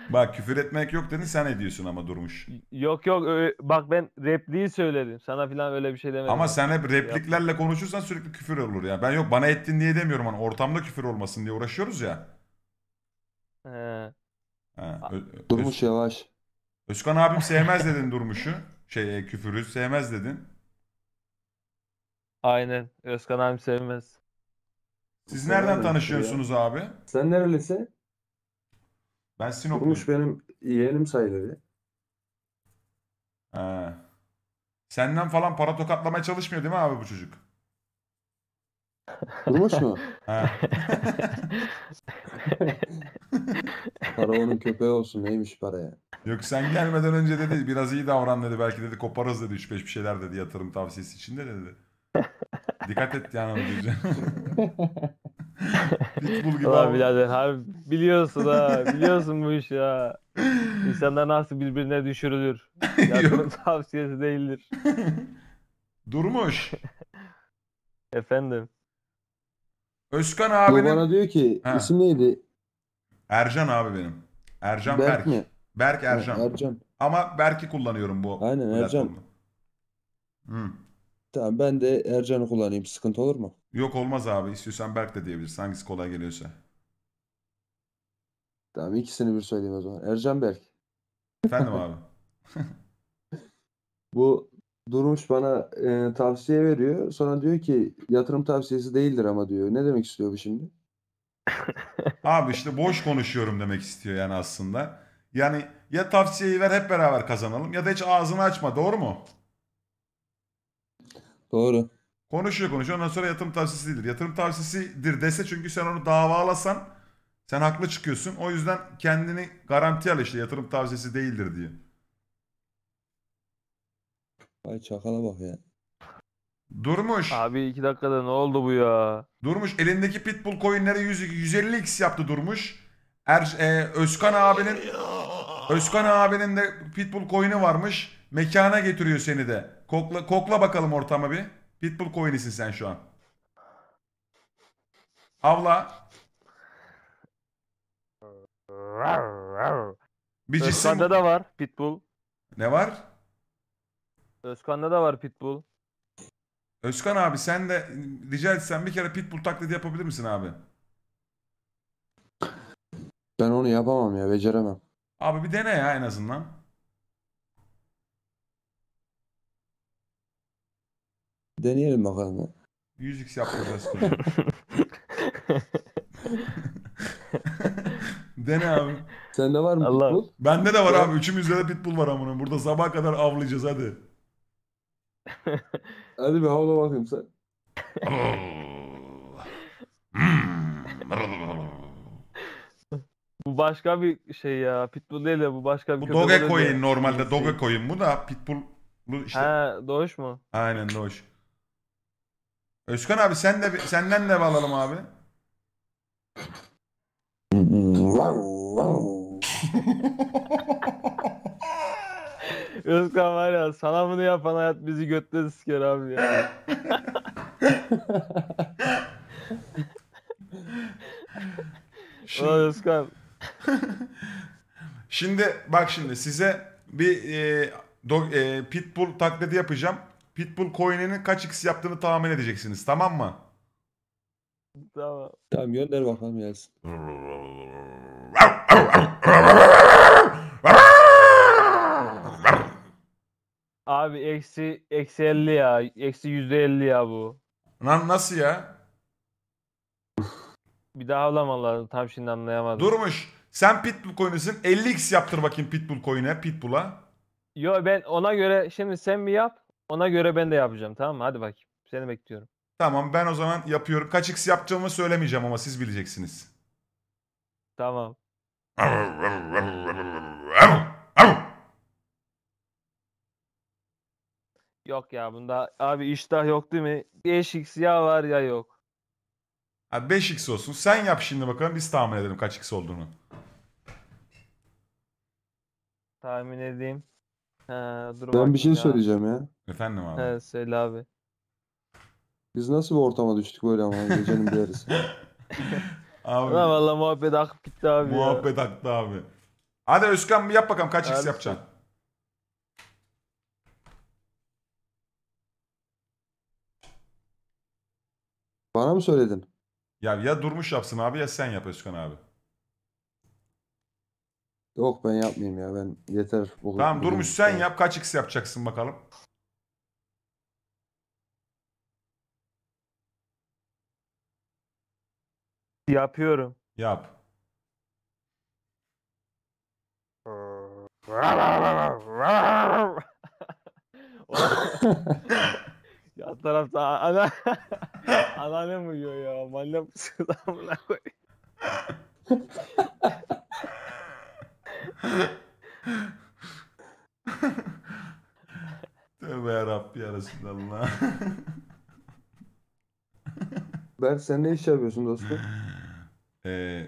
Bak küfür etmek yok dedin sen ediyorsun ama durmuş. Yok yok bak ben repliği söyledim. Sana falan öyle bir şey demedim. Ama sen hep repliklerle konuşursan sürekli küfür olur ya. Ben yok bana ettin diye demiyorum hani ortamda küfür olmasın diye uğraşıyoruz ya. He. Ha, Ö- Durmuş Öz- yavaş. Özkan abim sevmez dedin durmuşu. Şey e, küfürü sevmez dedin. Aynen. Özkan abim sevmez. Siz nereden tanışıyorsunuz abi? Sen nerelisin? Ben Sinopluyum. Kurmuş benim yeğenim sayılır. He. Senden falan para tokatlamaya çalışmıyor değil mi abi bu çocuk? Kurmuş mu? Para onun köpeği olsun neymiş paraya. Yok sen gelmeden önce dedi biraz iyi davran dedi. Belki dedi koparız dedi 3-5 bir şeyler dedi yatırım tavsiyesi içinde dedi. Dikkat et yani onu diyeceğim. Pitbull gibi Ulan birader harbi biliyorsun ha. Biliyorsun bu iş ya İnsanlar nasıl birbirine düşürülür. Yatırım tavsiyesi değildir. Durmuş. Efendim. Özkan abinin... Bu bana diyor ki ha. isim neydi? Ercan abi benim. Ercan Berk. Berk, mi? Berk Ercan. Ha, Ercan. Ama Berk'i kullanıyorum bu. Aynen platformda. Ercan. Hmm. Hı. Tamam ben de Ercan'ı kullanayım. Sıkıntı olur mu? Yok olmaz abi. İstiyorsan Berk de diyebilirsin. Hangisi kolay geliyorsa. Tamam ikisini bir söyleyeyim o zaman. Ercan Berk. Efendim abi. Bu Durmuş bana e, tavsiye veriyor. Sonra diyor ki yatırım tavsiyesi değildir ama diyor. Ne demek istiyor bu şimdi? Abi işte boş konuşuyorum demek istiyor yani aslında. Yani ya tavsiyeyi ver hep beraber kazanalım ya da hiç ağzını açma doğru mu? Doğru. Konuşuyor konuşuyor ondan sonra yatırım tavsiyesi değildir. Yatırım tavsiyesidir dese çünkü sen onu davalasan sen haklı çıkıyorsun. O yüzden kendini garanti al işte yatırım tavsiyesi değildir diye. Ay çakala bak ya. Durmuş. Abi iki dakikada ne oldu bu ya? Durmuş elindeki pitbull coinleri 100, 150x yaptı Durmuş. Er, e, Özkan abinin Özkan abinin de pitbull coin'i varmış. Mekana getiriyor seni de. Kokla, kokla bakalım ortama bir. Pitbull coin'isin sen şu an. Havla. Bir cisim. Özkan'da da var Pitbull. Ne var? Özkan'da da var Pitbull. Özkan abi sen de rica etsem bir kere Pitbull taklidi yapabilir misin abi? Ben onu yapamam ya beceremem. Abi bir dene ya en azından. Deneyelim bakalım. 100x yapacağız. çocuğa. Dene abi. Sende var mı Allah. pitbull? Bende de var abi. Üçümüzde de pitbull var amına. Burada sabah kadar avlayacağız hadi. Hadi bir havla bakayım sen. Bu başka bir şey ya. Pitbull değil de bu başka bir Bu köpek oluyor ya. Dogecoin normalde Dogecoin. Bu da Pitbull. Bu işte. Ha, doğuş mu? Aynen doğuş. Özkan abi sen de senden de alalım abi. Özkan var ya sana bunu yapan hayat bizi götle siker abi ya. şimdi, şey- Özkan. şimdi bak şimdi size bir e, do, e, pitbull taklidi yapacağım. Pitbull coin'inin kaç x yaptığını tahmin edeceksiniz tamam mı? Tamam. Tamam gönder bakalım gelsin. Abi eksi eksi 50 ya. Eksi yüzde 50 ya bu. Lan nasıl ya? Bir daha avlamalı Tam şimdi anlayamadım. Durmuş. Sen Pitbull coin'isin. 50x yaptır bakayım Pitbull coin'e. Pitbull'a. Yo ben ona göre şimdi sen bir yap. Ona göre ben de yapacağım tamam mı? Hadi bakayım. Seni bekliyorum. Tamam ben o zaman yapıyorum. Kaç x yapacağımı söylemeyeceğim ama siz bileceksiniz. Tamam. Yok ya bunda abi iştah yok değil mi? 5x ya var ya yok. 5x olsun. Sen yap şimdi bakalım biz tahmin edelim kaç x olduğunu. Tahmin edeyim. Ha, Ben bir şey ya. söyleyeceğim ya. Efendim abi. He, söyle abi. Biz nasıl bir ortama düştük böyle ama gecenin bir yarısı. Abi Ulan valla muhabbet akıp gitti abi ya. muhabbet aktı abi. Hadi Özkan yap bakalım kaç x Abi. yapacaksın? Bana mı söyledin? Ya ya Durmuş yapsın abi ya sen yap Özkan abi. Yok ben yapmayayım ya ben yeter. Bu Tamam durmuş sen şey. yap kaç x yapacaksın bakalım. Yapıyorum. Yap. ya tarafta ana ana ne uyuyor ya. Manyak mısınız amına koyayım. Tövbe yarabbi ya Resulallah. Berk sen ne iş yapıyorsun dostum? Ee,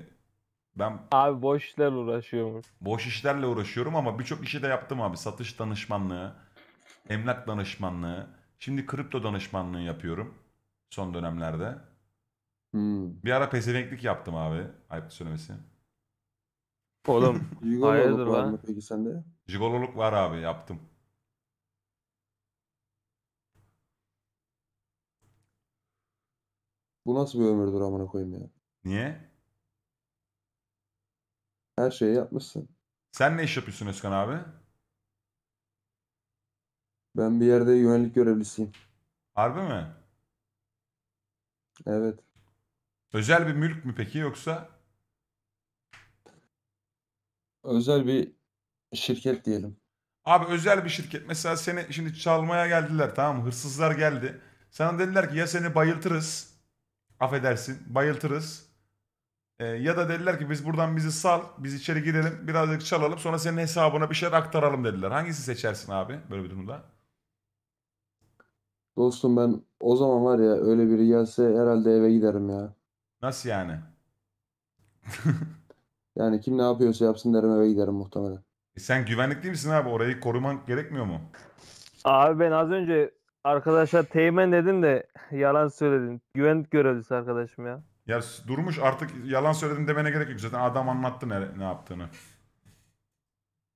ben Abi boş işlerle uğraşıyorum. boş işlerle uğraşıyorum ama birçok işi de yaptım abi. Satış danışmanlığı, emlak danışmanlığı, şimdi kripto danışmanlığı yapıyorum son dönemlerde. Hmm. Bir ara pezevenklik yaptım abi. Ayıp söylemesi. Oğlum hayırdır var mı lan? peki sende? Jigololuk var abi yaptım. Bu nasıl bir ömürdür amına koyayım ya? Niye? Her şeyi yapmışsın. Sen ne iş yapıyorsun Özkan abi? Ben bir yerde yönelik görevlisiyim. Harbi mi? Evet. Özel bir mülk mü peki yoksa? özel bir şirket diyelim. Abi özel bir şirket. Mesela seni şimdi çalmaya geldiler tamam mı? Hırsızlar geldi. Sana dediler ki ya seni bayıltırız. Affedersin bayıltırız. E, ya da dediler ki biz buradan bizi sal. Biz içeri girelim birazcık çalalım. Sonra senin hesabına bir şeyler aktaralım dediler. Hangisi seçersin abi böyle bir durumda? Dostum ben o zaman var ya öyle biri gelse herhalde eve giderim ya. Nasıl yani? Yani kim ne yapıyorsa yapsın derim eve giderim muhtemelen. E sen güvenlik değil misin abi? Orayı koruman gerekmiyor mu? Abi ben az önce arkadaşa teğmen dedim de yalan söyledim Güvenlik görevlisi arkadaşım ya. Ya durmuş artık yalan söyledin demene gerek yok. Zaten adam anlattı ne, ne yaptığını.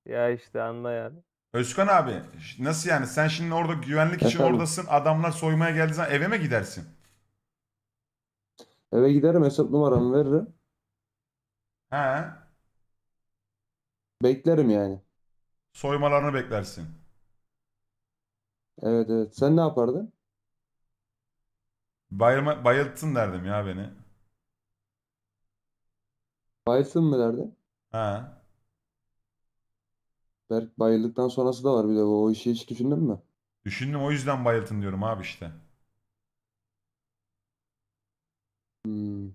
Ya işte anla yani. Özkan abi nasıl yani sen şimdi orada güvenlik için Efendim? oradasın adamlar soymaya geldiği zaman eve mi gidersin? Eve giderim hesap numaramı veririm. He. Beklerim yani. Soymalarını beklersin. Evet evet. Sen ne yapardın? Bayılma, bayıltsın derdim ya beni. Bayılsın mı derdin? He. Berk bayıldıktan sonrası da var bir de. O işi hiç düşündün mü? Düşündüm o yüzden bayıltın diyorum abi işte. Hmm.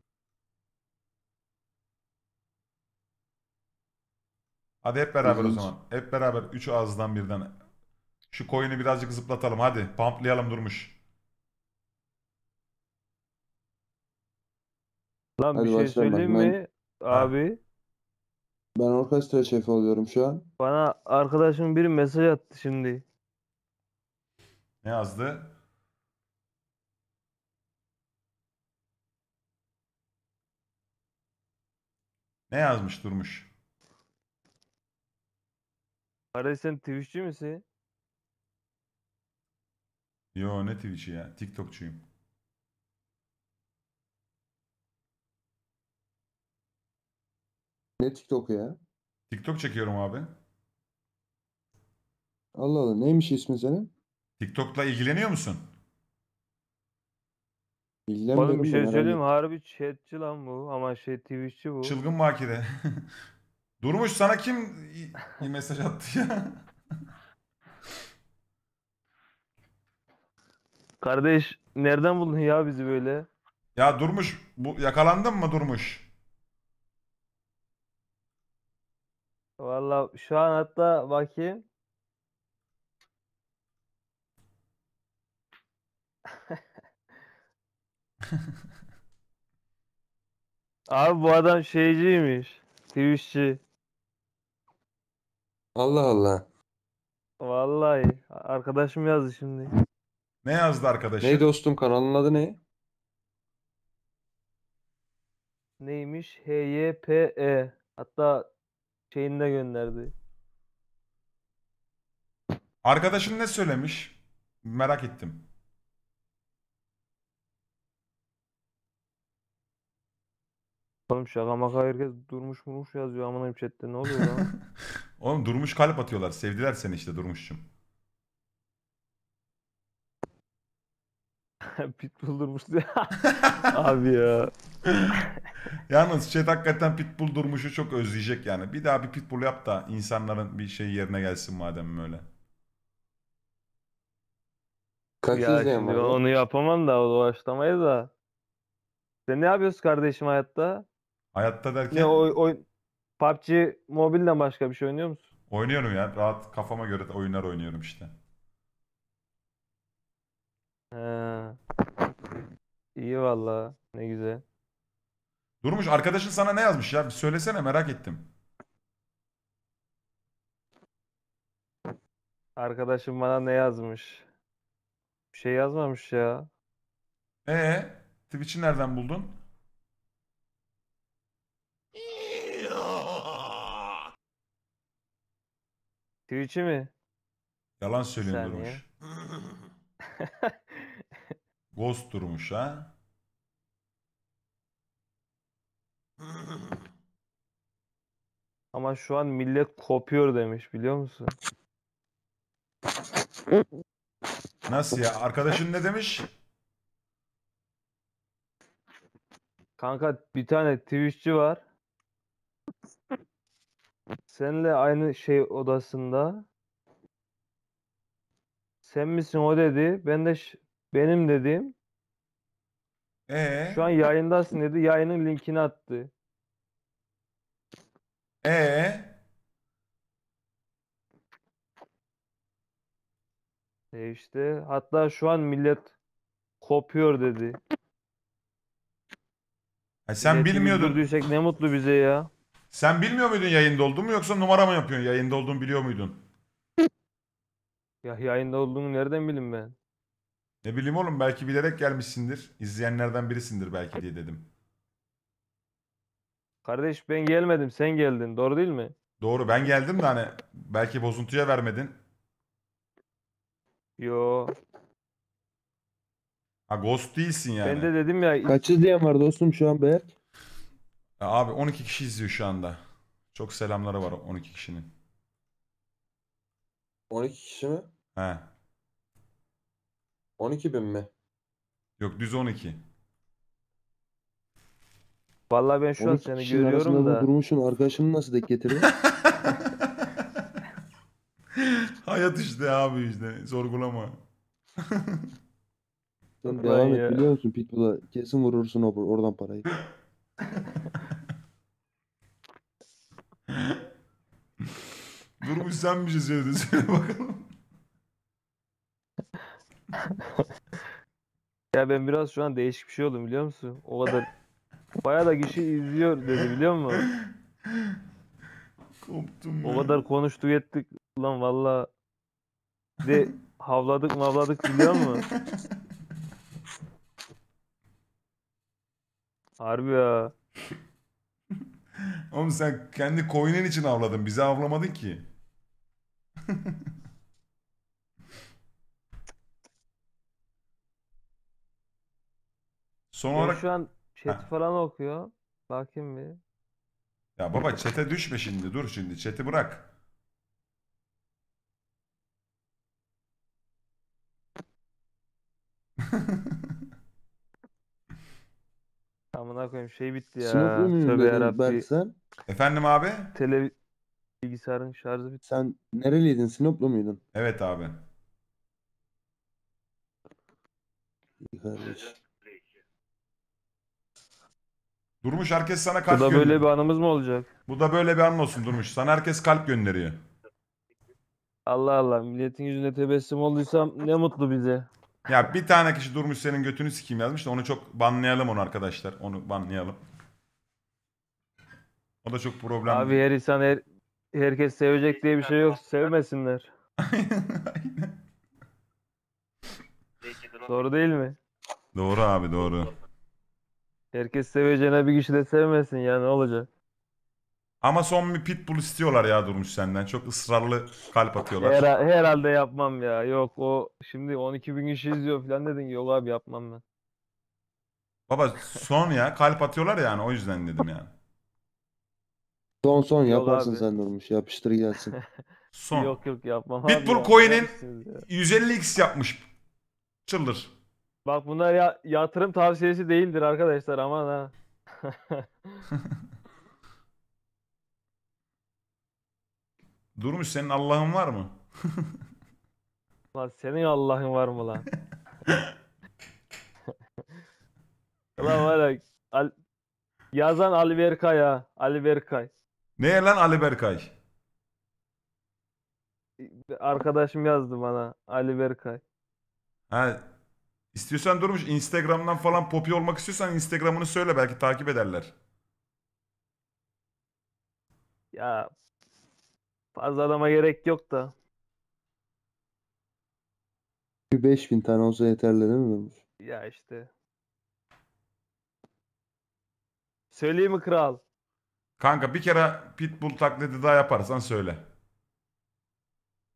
Hadi hep beraber o zaman. Hep beraber 3 ağızdan birden. Şu coin'i birazcık zıplatalım hadi. Pumplayalım durmuş. Lan Hadi bir şey başlayalım. söyleyeyim Ben- mi? Abi Ben orkestra şefi oluyorum şu an. bana arkadaşım bir mesaj attı şimdi. Ne yazdı? Ne yazmış durmuş? Kardeş sen Twitch'çi misin? Yo ne Twitch'i ya. TikTokçuyum. Ne TikTok'u ya? TikTok çekiyorum abi. Allah Allah neymiş ismin senin? TikTok'la ilgileniyor musun? Oğlum bir şey ben herhalde. Harbi chatçi lan bu. Ama şey Twitch'çi bu. Çılgın makide. Durmuş sana kim i- mesaj attı ya? Kardeş nereden buldun ya bizi böyle? Ya Durmuş bu yakalandın mı Durmuş? vallahi şu an hatta bakayım. Abi bu adam şeyciymiş. Twitch'çi. Allah Allah. Vallahi arkadaşım yazdı şimdi. Ne yazdı arkadaşım? Ney dostum kanalın adı ne? Neymiş? H P E. Hatta şeyini de gönderdi. Arkadaşın ne söylemiş? Merak ettim. Oğlum şaka maka herkes durmuş murmuş yazıyor amına chatte ne oluyor lan? Oğlum durmuş kalp atıyorlar. Sevdiler seni işte durmuşçum. Pitbull durmuş diye. Abi ya. Yalnız chat hakikaten Pitbull durmuşu çok özleyecek yani. Bir daha bir Pitbull yap da insanların bir şey yerine gelsin madem öyle. Kaç ya şimdi onu yapamam da o doğaçlamayı da. Sen ne yapıyorsun kardeşim hayatta? Hayatta derken? Ne o, o PUBG Mobile'den başka bir şey oynuyor musun? Oynuyorum ya. Rahat kafama göre oyunlar oynuyorum işte. He. İyi valla. Ne güzel. Durmuş arkadaşın sana ne yazmış ya? Bir söylesene merak ettim. Arkadaşım bana ne yazmış? Bir şey yazmamış ya. Ee, Twitch'i nereden buldun? Twitch'i mi? Yalan söylüyorsun Durmuş. Ghost Durmuş ha. Ama şu an millet kopuyor demiş biliyor musun? Nasıl ya? Arkadaşın ne demiş? Kanka bir tane Twitch'çi var. Senle aynı şey odasında. Sen misin o dedi. Ben de benim dedim. Ee, Şu an yayındasın dedi. Yayının linkini attı. ee, E işte hatta şu an millet kopuyor dedi. ha e sen Millet bilmiyordun. ne mutlu bize ya. Sen bilmiyor muydun yayında olduğumu yoksa numara mı yapıyorsun? Yayında olduğumu biliyor muydun? Ya yayında olduğunu nereden bileyim ben? Ne bileyim oğlum belki bilerek gelmişsindir. İzleyenlerden birisindir belki diye dedim. Kardeş ben gelmedim sen geldin doğru değil mi? Doğru ben geldim de hani belki bozuntuya vermedin. Yo. Ha ghost değilsin yani. Ben de dedim ya Kaç izleyen var dostum şu an Berk? abi 12 kişi izliyor şu anda. Çok selamları var 12 kişinin. 12 kişi mi? He. 12 bin mi? Yok düz 12. Vallahi ben şu an 12 seni kişinin görüyorum arasında da. Durmuş'un arkadaşını nasıl denk getirir? Hayat işte abi işte. Sorgulama. Sen devam et biliyor musun Pitbull'a? Kesin vurursun o- oradan parayı. Durmuş sen bir şey söyledin. Söyle bakalım. Ya ben biraz şu an değişik bir şey oldum biliyor musun? O kadar bayağı da kişi izliyor dedi biliyor musun? Koptum O ya. kadar konuştuk ettik. lan valla de havladık mavladık biliyor musun? Harbi ya. Oğlum sen kendi coin'in için avladın. Bizi avlamadın ki. Son olarak... Şu an chat falan okuyor. Bakayım bir. Ya baba çete düşme şimdi. Dur şimdi. Çeti bırak. Amına koyayım şey bitti ya. Sınıflı mıyım sen? Efendim abi? Tele bilgisayarın şarjı bitti. Sen nereliydin? Sinoplu muydun? Evet abi. Durmuş herkes sana kalp gönderiyor. Bu da gönderiyor. böyle bir anımız mı olacak? Bu da böyle bir an olsun Durmuş. Sana herkes kalp gönderiyor. Allah Allah milletin yüzüne tebessüm olduysam ne mutlu bize. Ya bir tane kişi durmuş senin götünü sikeyim yazmış da onu çok banlayalım onu arkadaşlar. Onu banlayalım. O da çok problem. Abi her insan her, herkes sevecek diye bir şey yok. Sevmesinler. doğru değil mi? Doğru abi doğru. Herkes seveceğine bir kişi de sevmesin ya ne olacak? Ama son bir pitbull istiyorlar ya Durmuş senden. Çok ısrarlı kalp atıyorlar. Her herhalde yapmam ya. Yok o şimdi 12 bin kişi izliyor falan dedin. Yok abi yapmam ben. Baba son ya kalp atıyorlar yani o yüzden dedim yani. Son son Yok yaparsın abi. sen Durmuş. Yapıştır gelsin. Son. Yok yok yapmam abi. Pitbull ya. Coin'in- 150x yapmış. Çıldır. Bak bunlar ya- yatırım tavsiyesi değildir arkadaşlar aman ha. Durmuş senin Allah'ın var mı? Lan senin Allah'ın var mı lan? lan var ya. Al... Yazan Ali Berkay ha. Ali Berkay. Ne lan Ali Berkay? Arkadaşım yazdı bana. Ali Berkay. Ha, istiyorsan Durmuş Instagram'dan falan popi olmak istiyorsan Instagram'ını söyle belki takip ederler. Ya Fazla adama gerek yok da. 5000 tane olsa yeterli değil mi Ömür? Ya işte. Söyleyeyim mi kral? Kanka bir kere Pitbull taklidi daha yaparsan söyle.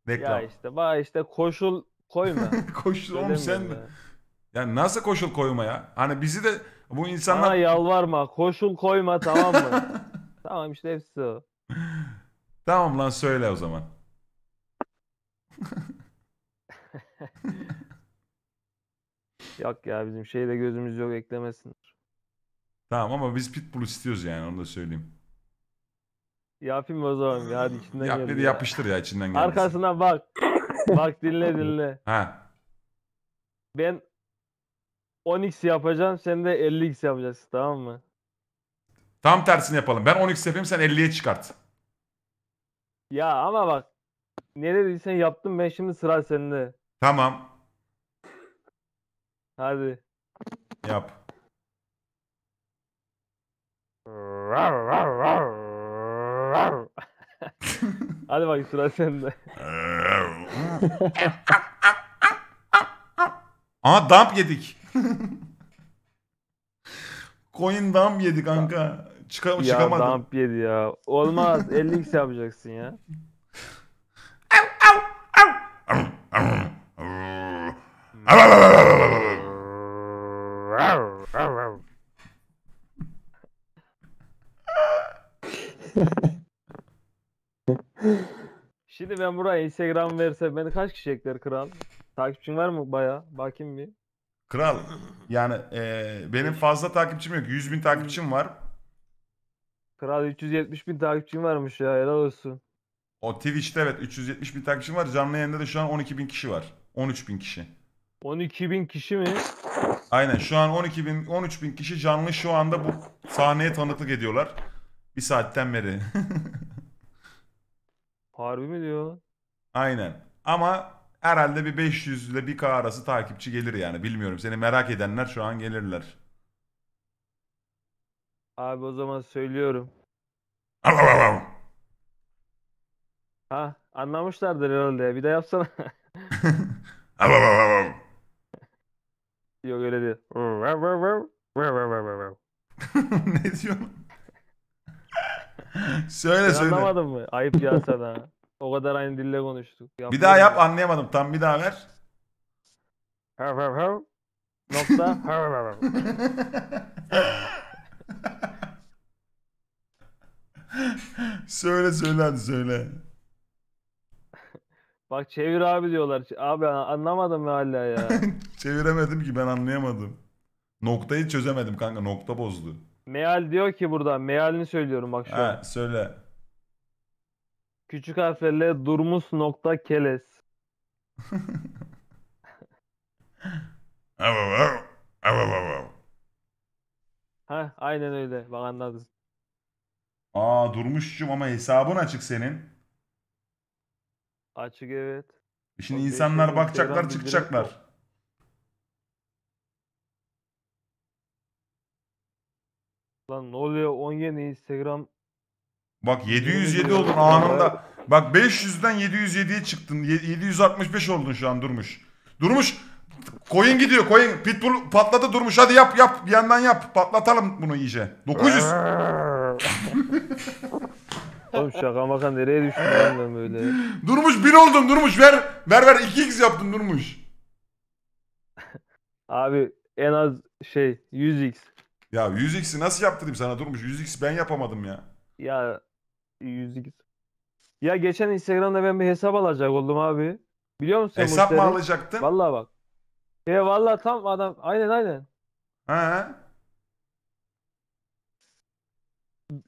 Reklam. Ya işte bak işte koşul koyma. koşul oğlum sen ya. ya nasıl koşul koyma ya? Hani bizi de bu insanlar... Bana yalvarma koşul koyma tamam mı? tamam işte hepsi o. Tamam lan söyle o zaman. yok ya bizim şeyde gözümüz yok eklemesin. Tamam ama biz Pitbull istiyoruz yani onu da söyleyeyim. Yapayım o zaman ya hadi içinden Yap dedi ya. yapıştır ya içinden gel. Arkasına bak. bak dinle dinle. Ha. Ben 10x yapacağım sen de 50x yapacaksın tamam mı? Tam tersini yapalım. Ben 10x yapayım sen 50'ye çıkart. Ya ama bak ne dediysen yaptım ben şimdi sıra sende. Tamam. Hadi. Yap. Hadi bak sıra sende. Aa dump yedik. Coin dump yedik kanka. Çıkam ya, çıkamadım. Ya yedi ya. Olmaz. 50x yapacaksın ya. Şimdi ben buraya Instagram verse beni kaç kişi ekler kral? Takipçin var mı baya? Bakayım bir. Kral yani e, benim fazla takipçim yok. 100 bin takipçim var. Kral 370 bin takipçim varmış ya helal olsun. O Twitch'te evet 370 bin takipçim var. Canlı yayında da şu an 12 bin kişi var. 13 bin kişi. 12 bin kişi mi? Aynen şu an 12 bin, 13 bin kişi canlı şu anda bu sahneye tanıklık ediyorlar. Bir saatten beri. Harbi mi diyor? Aynen. Ama herhalde bir 500 ile 1K arası takipçi gelir yani. Bilmiyorum. Seni merak edenler şu an gelirler. Abi o zaman söylüyorum. Ha anlamışlardır herhalde. ya. Bir daha yapsana. Yok öyle değil. ne diyorsun? söyle söyle. anlamadın mı? Ayıp ya sana. O kadar aynı dille konuştuk. Bir daha yap anlayamadım. Tam bir daha ver. Hav Nokta söyle söyle hadi söyle. Bak çevir abi diyorlar. Abi anlamadım ben hala ya. Çeviremedim ki ben anlayamadım. Noktayı çözemedim kanka nokta bozdu. Meal diyor ki burada mealini söylüyorum bak şu ha, an. Söyle. Küçük harflerle durmus nokta keles. ha aynen öyle. Bak anladın. Aa durmuşcum ama hesabın açık senin. Açık evet. Şimdi O insanlar beşli bakacaklar Instagram bildirim çıkacaklar. Lan ne oluyor? 10 yeni Instagram. Bak 707 oldun anında. Bak 500'den 707'ye çıktın. Ye- 765 oldun şu an Durmuş. Durmuş. Coin gidiyor coin. Pitbull patladı Durmuş. Hadi yap yap. Bir yandan yap. Patlatalım bunu iyice. 900. Oğlum şaka maka nereye düştüm ben, ben böyle. Durmuş bin oldum Durmuş ver ver ver 2x yaptım Durmuş. Abi en az şey 100x. Ya 100x'i nasıl yaptırayım sana Durmuş 100x ben yapamadım ya. Ya 100x. Ya geçen Instagram'da ben bir hesap alacak oldum abi. Biliyor musun? Hesap mı alacaktın? Vallahi bak. Ya e, vallahi tam adam aynen aynen. Ha.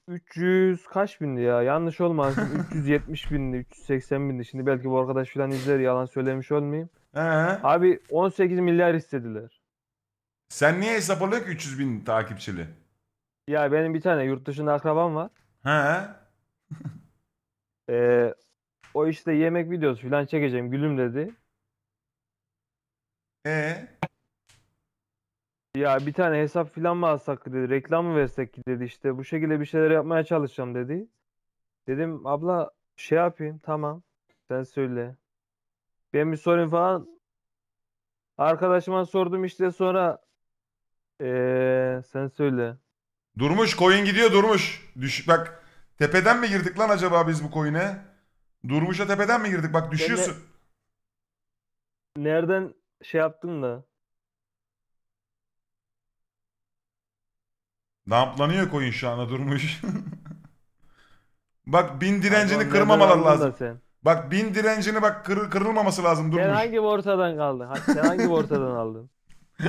300 kaç bindi ya? Yanlış olmaz. 370 bindi, 380 bindi. Şimdi belki bu arkadaş falan izler yalan söylemiş olmayayım. He. Abi 18 milyar istediler. Sen niye hesap alıyorsun ki 300 bin takipçili? Ya benim bir tane yurt dışında akrabam var. He. Ee, o işte yemek videosu falan çekeceğim gülüm dedi. E ya bir tane hesap falan mı alsak dedi. Reklam mı versek ki dedi işte. Bu şekilde bir şeyler yapmaya çalışacağım dedi. Dedim abla şey yapayım tamam. Sen söyle. Ben bir sorayım falan. Arkadaşıma sordum işte sonra ee, sen söyle. Durmuş coin gidiyor durmuş. Düş bak tepeden mi girdik lan acaba biz bu coin'e? Durmuş'a tepeden mi girdik? Bak düşüyorsun. Nereden şey yaptın da. Damplanıyor koyun şu anda durmuş. bak bin direncini Allah'ım, kırmamalar lazım. Sen. Bak bin direncini bak kır- kırılmaması lazım Durmuş. Sen hangi borsadan kaldın? Sen hangi borsadan aldın?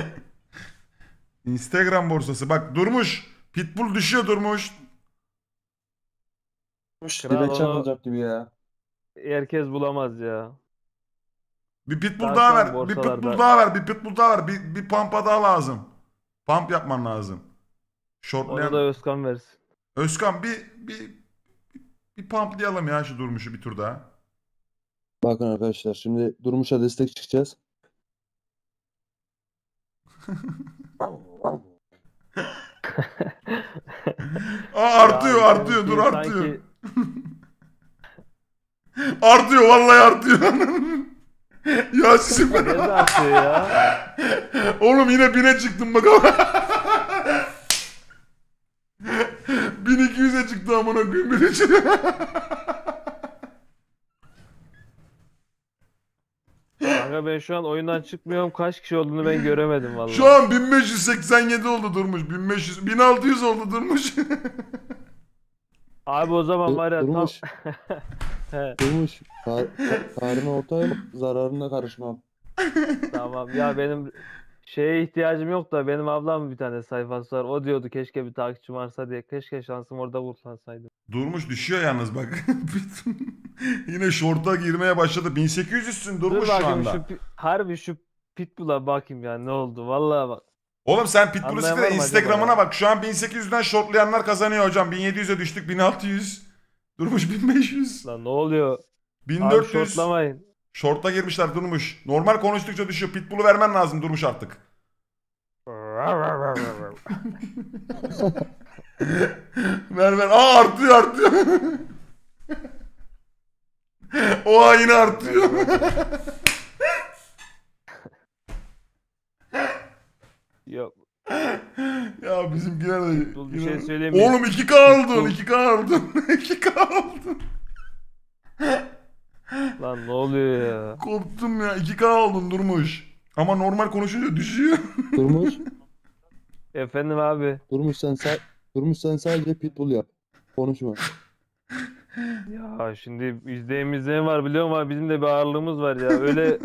Instagram borsası bak durmuş. Pitbull düşüyor durmuş. Kral Direkt onu gibi ya. herkes bulamaz ya. Bir pitbull Zaten daha ver. Bir pitbull daha ver. Bir pitbull daha ver. Bir, bir pampa daha lazım. Pump yapman lazım. Shortlayan... Onu da Özkan versin. Özkan bir, bir, bir, bir ya şu Durmuş'u bir tur daha. Bakın arkadaşlar şimdi Durmuş'a destek çıkacağız. Aa, artıyor ya, artıyor dur şey artıyor. Sanki... artıyor vallahi artıyor. ya sizin Ne artıyor ya? Oğlum yine bine çıktım bakalım. 1200'e çıktı amına koyayım bir için. Kanka ben şu an oyundan çıkmıyorum. Kaç kişi olduğunu ben göremedim vallahi. Şu an 1587 oldu durmuş. 1500 1600 oldu durmuş. Abi o zaman var ya Durmuş. He, Durmuş. Kar, kar, karına ortaya zararına karışmam. tamam ya benim şeye ihtiyacım yok da benim ablam bir tane sayfası var. O diyordu keşke bir takipçim varsa diye. Keşke şansım orada kullansaydım. Durmuş düşüyor yalnız bak. Yine şorta girmeye başladı. 1800 1800'sün durmuş Dur şu anda. Şu, harbi şu Pitbull'a bakayım yani ne oldu. Vallahi bak. Oğlum sen Pitbull'u Anlayan Instagram'ına bak. Şu an 1800'den şortlayanlar kazanıyor hocam. 1700'e düştük 1600. Durmuş 1500. Lan ne oluyor? Abi 1400. şortlamayın. Short'a girmişler Durmuş. Normal konuştukça düşüyor. Pitbull'u vermen lazım Durmuş artık. ver ver. Aa artıyor artıyor. O yine artıyor. Yok. ya bizimkiler de... Dur, bir şey söylemiyor. Oğlum 2K aldın, 2K aldın, 2K aldın. Lan ne oluyor ya? Koptum ya. 2K oldum Durmuş. Ama normal konuşunca düşüyor. Durmuş. Efendim abi. Durmuş sen, sen, Durmuş sen sadece pitbull yap. Konuşma. Ya şimdi izleyen izleyen var biliyor musun? bizim de bir ağırlığımız var ya. Öyle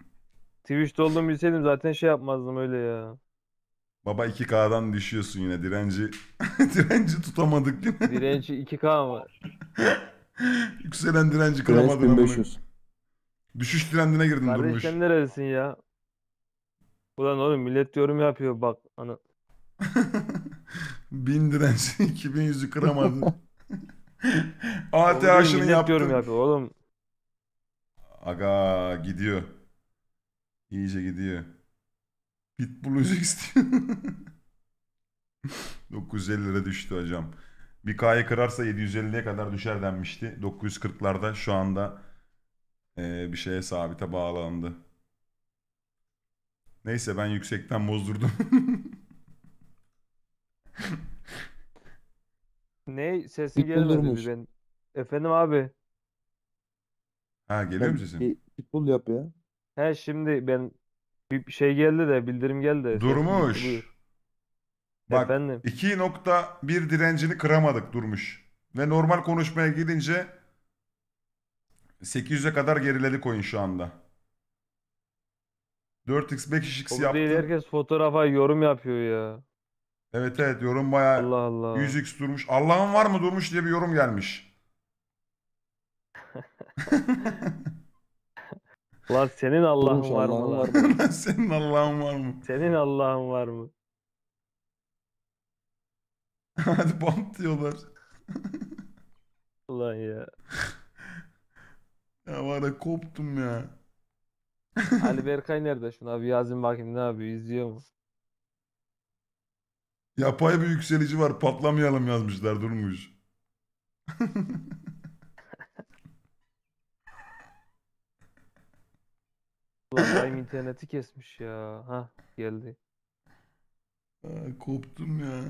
Twitch'te olduğumu bilseydim zaten şey yapmazdım öyle ya. Baba 2K'dan düşüyorsun yine direnci. direnci tutamadık Direnci 2K var. Yükselen direnci kıramadın ama. Düşüş trendine girdin Kardeş durmuş. sen neresin ya? Ulan oğlum millet yorum yapıyor bak. Ana. Bin direnci 2100'ü kıramadın. ATH'ını yaptın. yorum yapıyor oğlum. Aga gidiyor. İyice gidiyor. Pitbull istiyor. 950 lira düştü hocam. Bir K'yı kırarsa 750'ye kadar düşer denmişti. 940'larda şu anda e, bir şeye sabite bağlandı. Neyse ben yüksekten bozdurdum. ne sesi Pitbull gelmedi bir benim. Efendim abi. Ha geliyor mu sesin? Pitbull yap ya. He şimdi ben bir şey geldi de bildirim geldi. Durmuş. buyur. Bak Efendim? 2.1 direncini kıramadık durmuş. Ve normal konuşmaya gidince 800'e kadar geriledik oyun şu anda. 4x 5x Çok yaptı. değil herkes fotoğrafa yorum yapıyor ya. Evet evet yorum bayağı Allah Allah. 100x durmuş. Allah'ın var mı durmuş diye bir yorum gelmiş. Lan senin Allah'ın var mı Allah'ın var mı? Senin Allah'ın var mı? Senin Allah'ın var mı? Hadi bump diyorlar. Ulan ya. Ya var ya koptum ya. Ali Berkay nerede şuna? abi yazın bakayım ne yapıyor izliyor mu? Yapay bir yükselici var patlamayalım yazmışlar durmuş. Ulan interneti kesmiş ya. Ha geldi. Ha, koptum ya.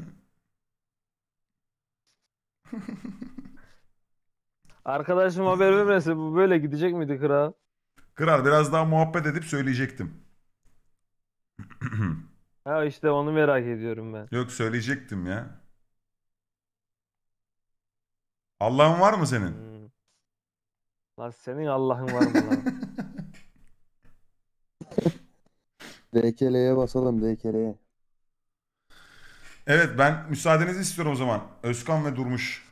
Arkadaşım haber vermese bu böyle gidecek miydi kral? Kral biraz daha muhabbet edip söyleyecektim. Ha işte onu merak ediyorum ben. Yok söyleyecektim ya. Allah'ın var mı senin? Hmm. Lan senin Allah'ın var mı lan? DKL'ye basalım DKL'ye. Evet ben müsaadenizi istiyorum o zaman. Özkan ve Durmuş.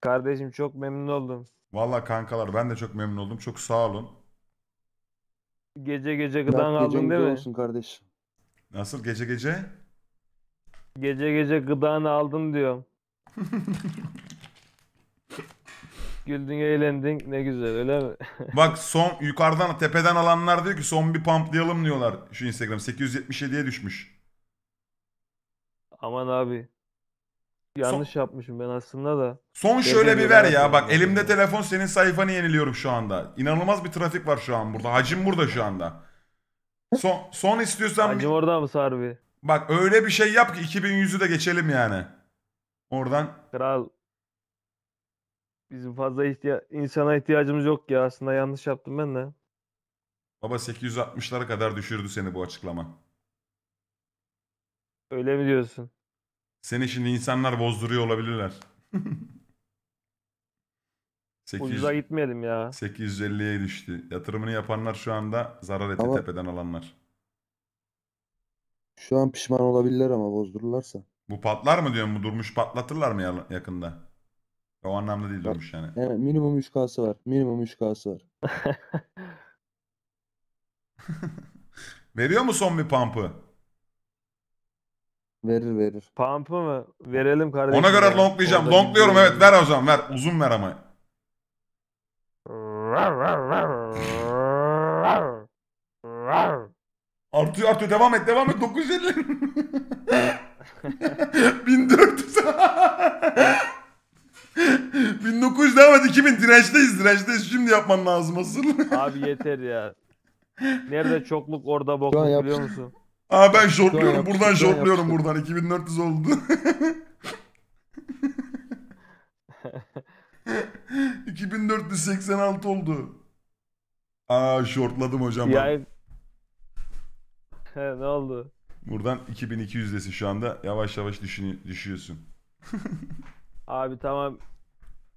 Kardeşim çok memnun oldum. Valla kankalar ben de çok memnun oldum. Çok sağ olun. Gece gece gıdan Bak, aldın değil mi? olsun kardeş. Nasıl gece gece? Gece gece gıdanı aldım diyorum. Güldün eğlendin ne güzel öyle mi? Bak son yukarıdan tepeden alanlar diyor ki son bir pamplayalım diyorlar şu Instagram. 877'ye düşmüş. Aman abi. Yanlış yapmışım ben aslında da. Son şöyle bir ver ya. Bak elimde telefon senin sayfanı yeniliyorum şu anda. İnanılmaz bir trafik var şu an burada. Hacim burada şu anda. Son, son istiyorsan hacim bir- orada mı Sarbi? bak öyle bir şey yap ki 2100'ü de geçelim yani. Oradan Kral. Bizim fazla ihtiya- insana ihtiyacımız yok ya. Aslında yanlış yaptım ben de. baba 860'lara kadar düşürdü seni bu açıklama. Öyle mi diyorsun? Seni şimdi insanlar bozduruyor olabilirler. 800, Ucuza gitmeyelim ya. 850'ye düştü. Yatırımını yapanlar şu anda zarar etti Ama- tepeden alanlar. Şu an pişman olabilirler ama bozdururlarsa. Bu patlar mı diyorum? Bu durmuş patlatırlar mı yakında? O anlamda değil durmuş yani. Yani minimum 3K'sı var. Minimum 3K'sı var. Veriyor mu son bir pump'ı? Verir verir. Pump'ı mı? Verelim kardeşim. Ona göre longlayacağım. Orada Longluyorum evet ver hocam ver. Uzun ver ama. Artıyor artıyor devam et devam et 950. 1400. 1900 devam et 2000 dirençteyiz dirençteyiz şimdi yapman lazım asıl. Abi yeter ya. Nerede çokluk orada bokluk biliyor musun? Aa ben şortluyorum. Buradan yapıştı, şortluyorum yapıştı. buradan. 2400 oldu. 2486 oldu. Aa şortladım hocam ben. Ya... ne oldu? Buradan 2200'desin şu anda. Yavaş yavaş düşün, düşüyorsun. Abi tamam.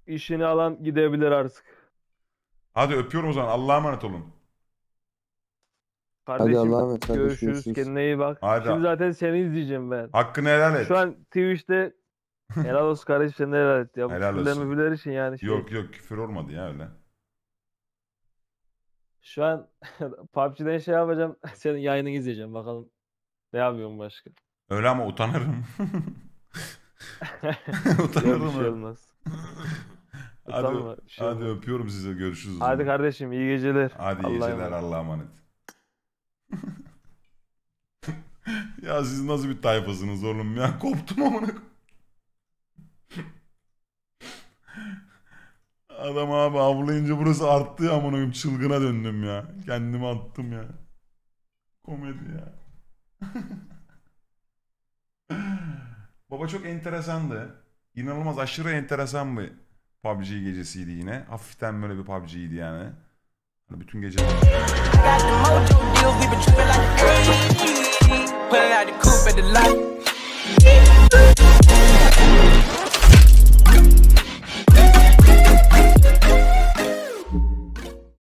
işini alan gidebilir artık. Hadi öpüyorum o zaman. Allah'a emanet olun. Kardeşim Hadi Allah'a emanet. görüşürüz. görüşürüz. Kendine iyi bak. Hadi. Şimdi zaten seni izleyeceğim ben. Hakkını helal et. Şu an Twitch'te helal olsun kardeşim sen de helal et. Ya. Helal olsun. Küfürler için yani. Şey. Yok yok küfür olmadı ya öyle. Şu an PUBG'den şey yapacağım. Senin yayını izleyeceğim bakalım. Ne yapıyorum başka? Öyle ama utanırım. utanırım. Yok, şey olmaz. hadi, Utanma, şey hadi öpüyorum size görüşürüz. Hadi kardeşim iyi geceler. Hadi iyi geceler Allah'a emanet. Allah ya siz nasıl bir tayfasınız oğlum ya koptum amına Adam abi avlayınca burası arttı amına koyayım çılgına döndüm ya. Kendimi attım ya. Komedi ya. Baba çok enteresandı. İnanılmaz aşırı enteresan bir PUBG gecesiydi yine. Hafiften böyle bir PUBG'ydi yani. Hani bütün gece.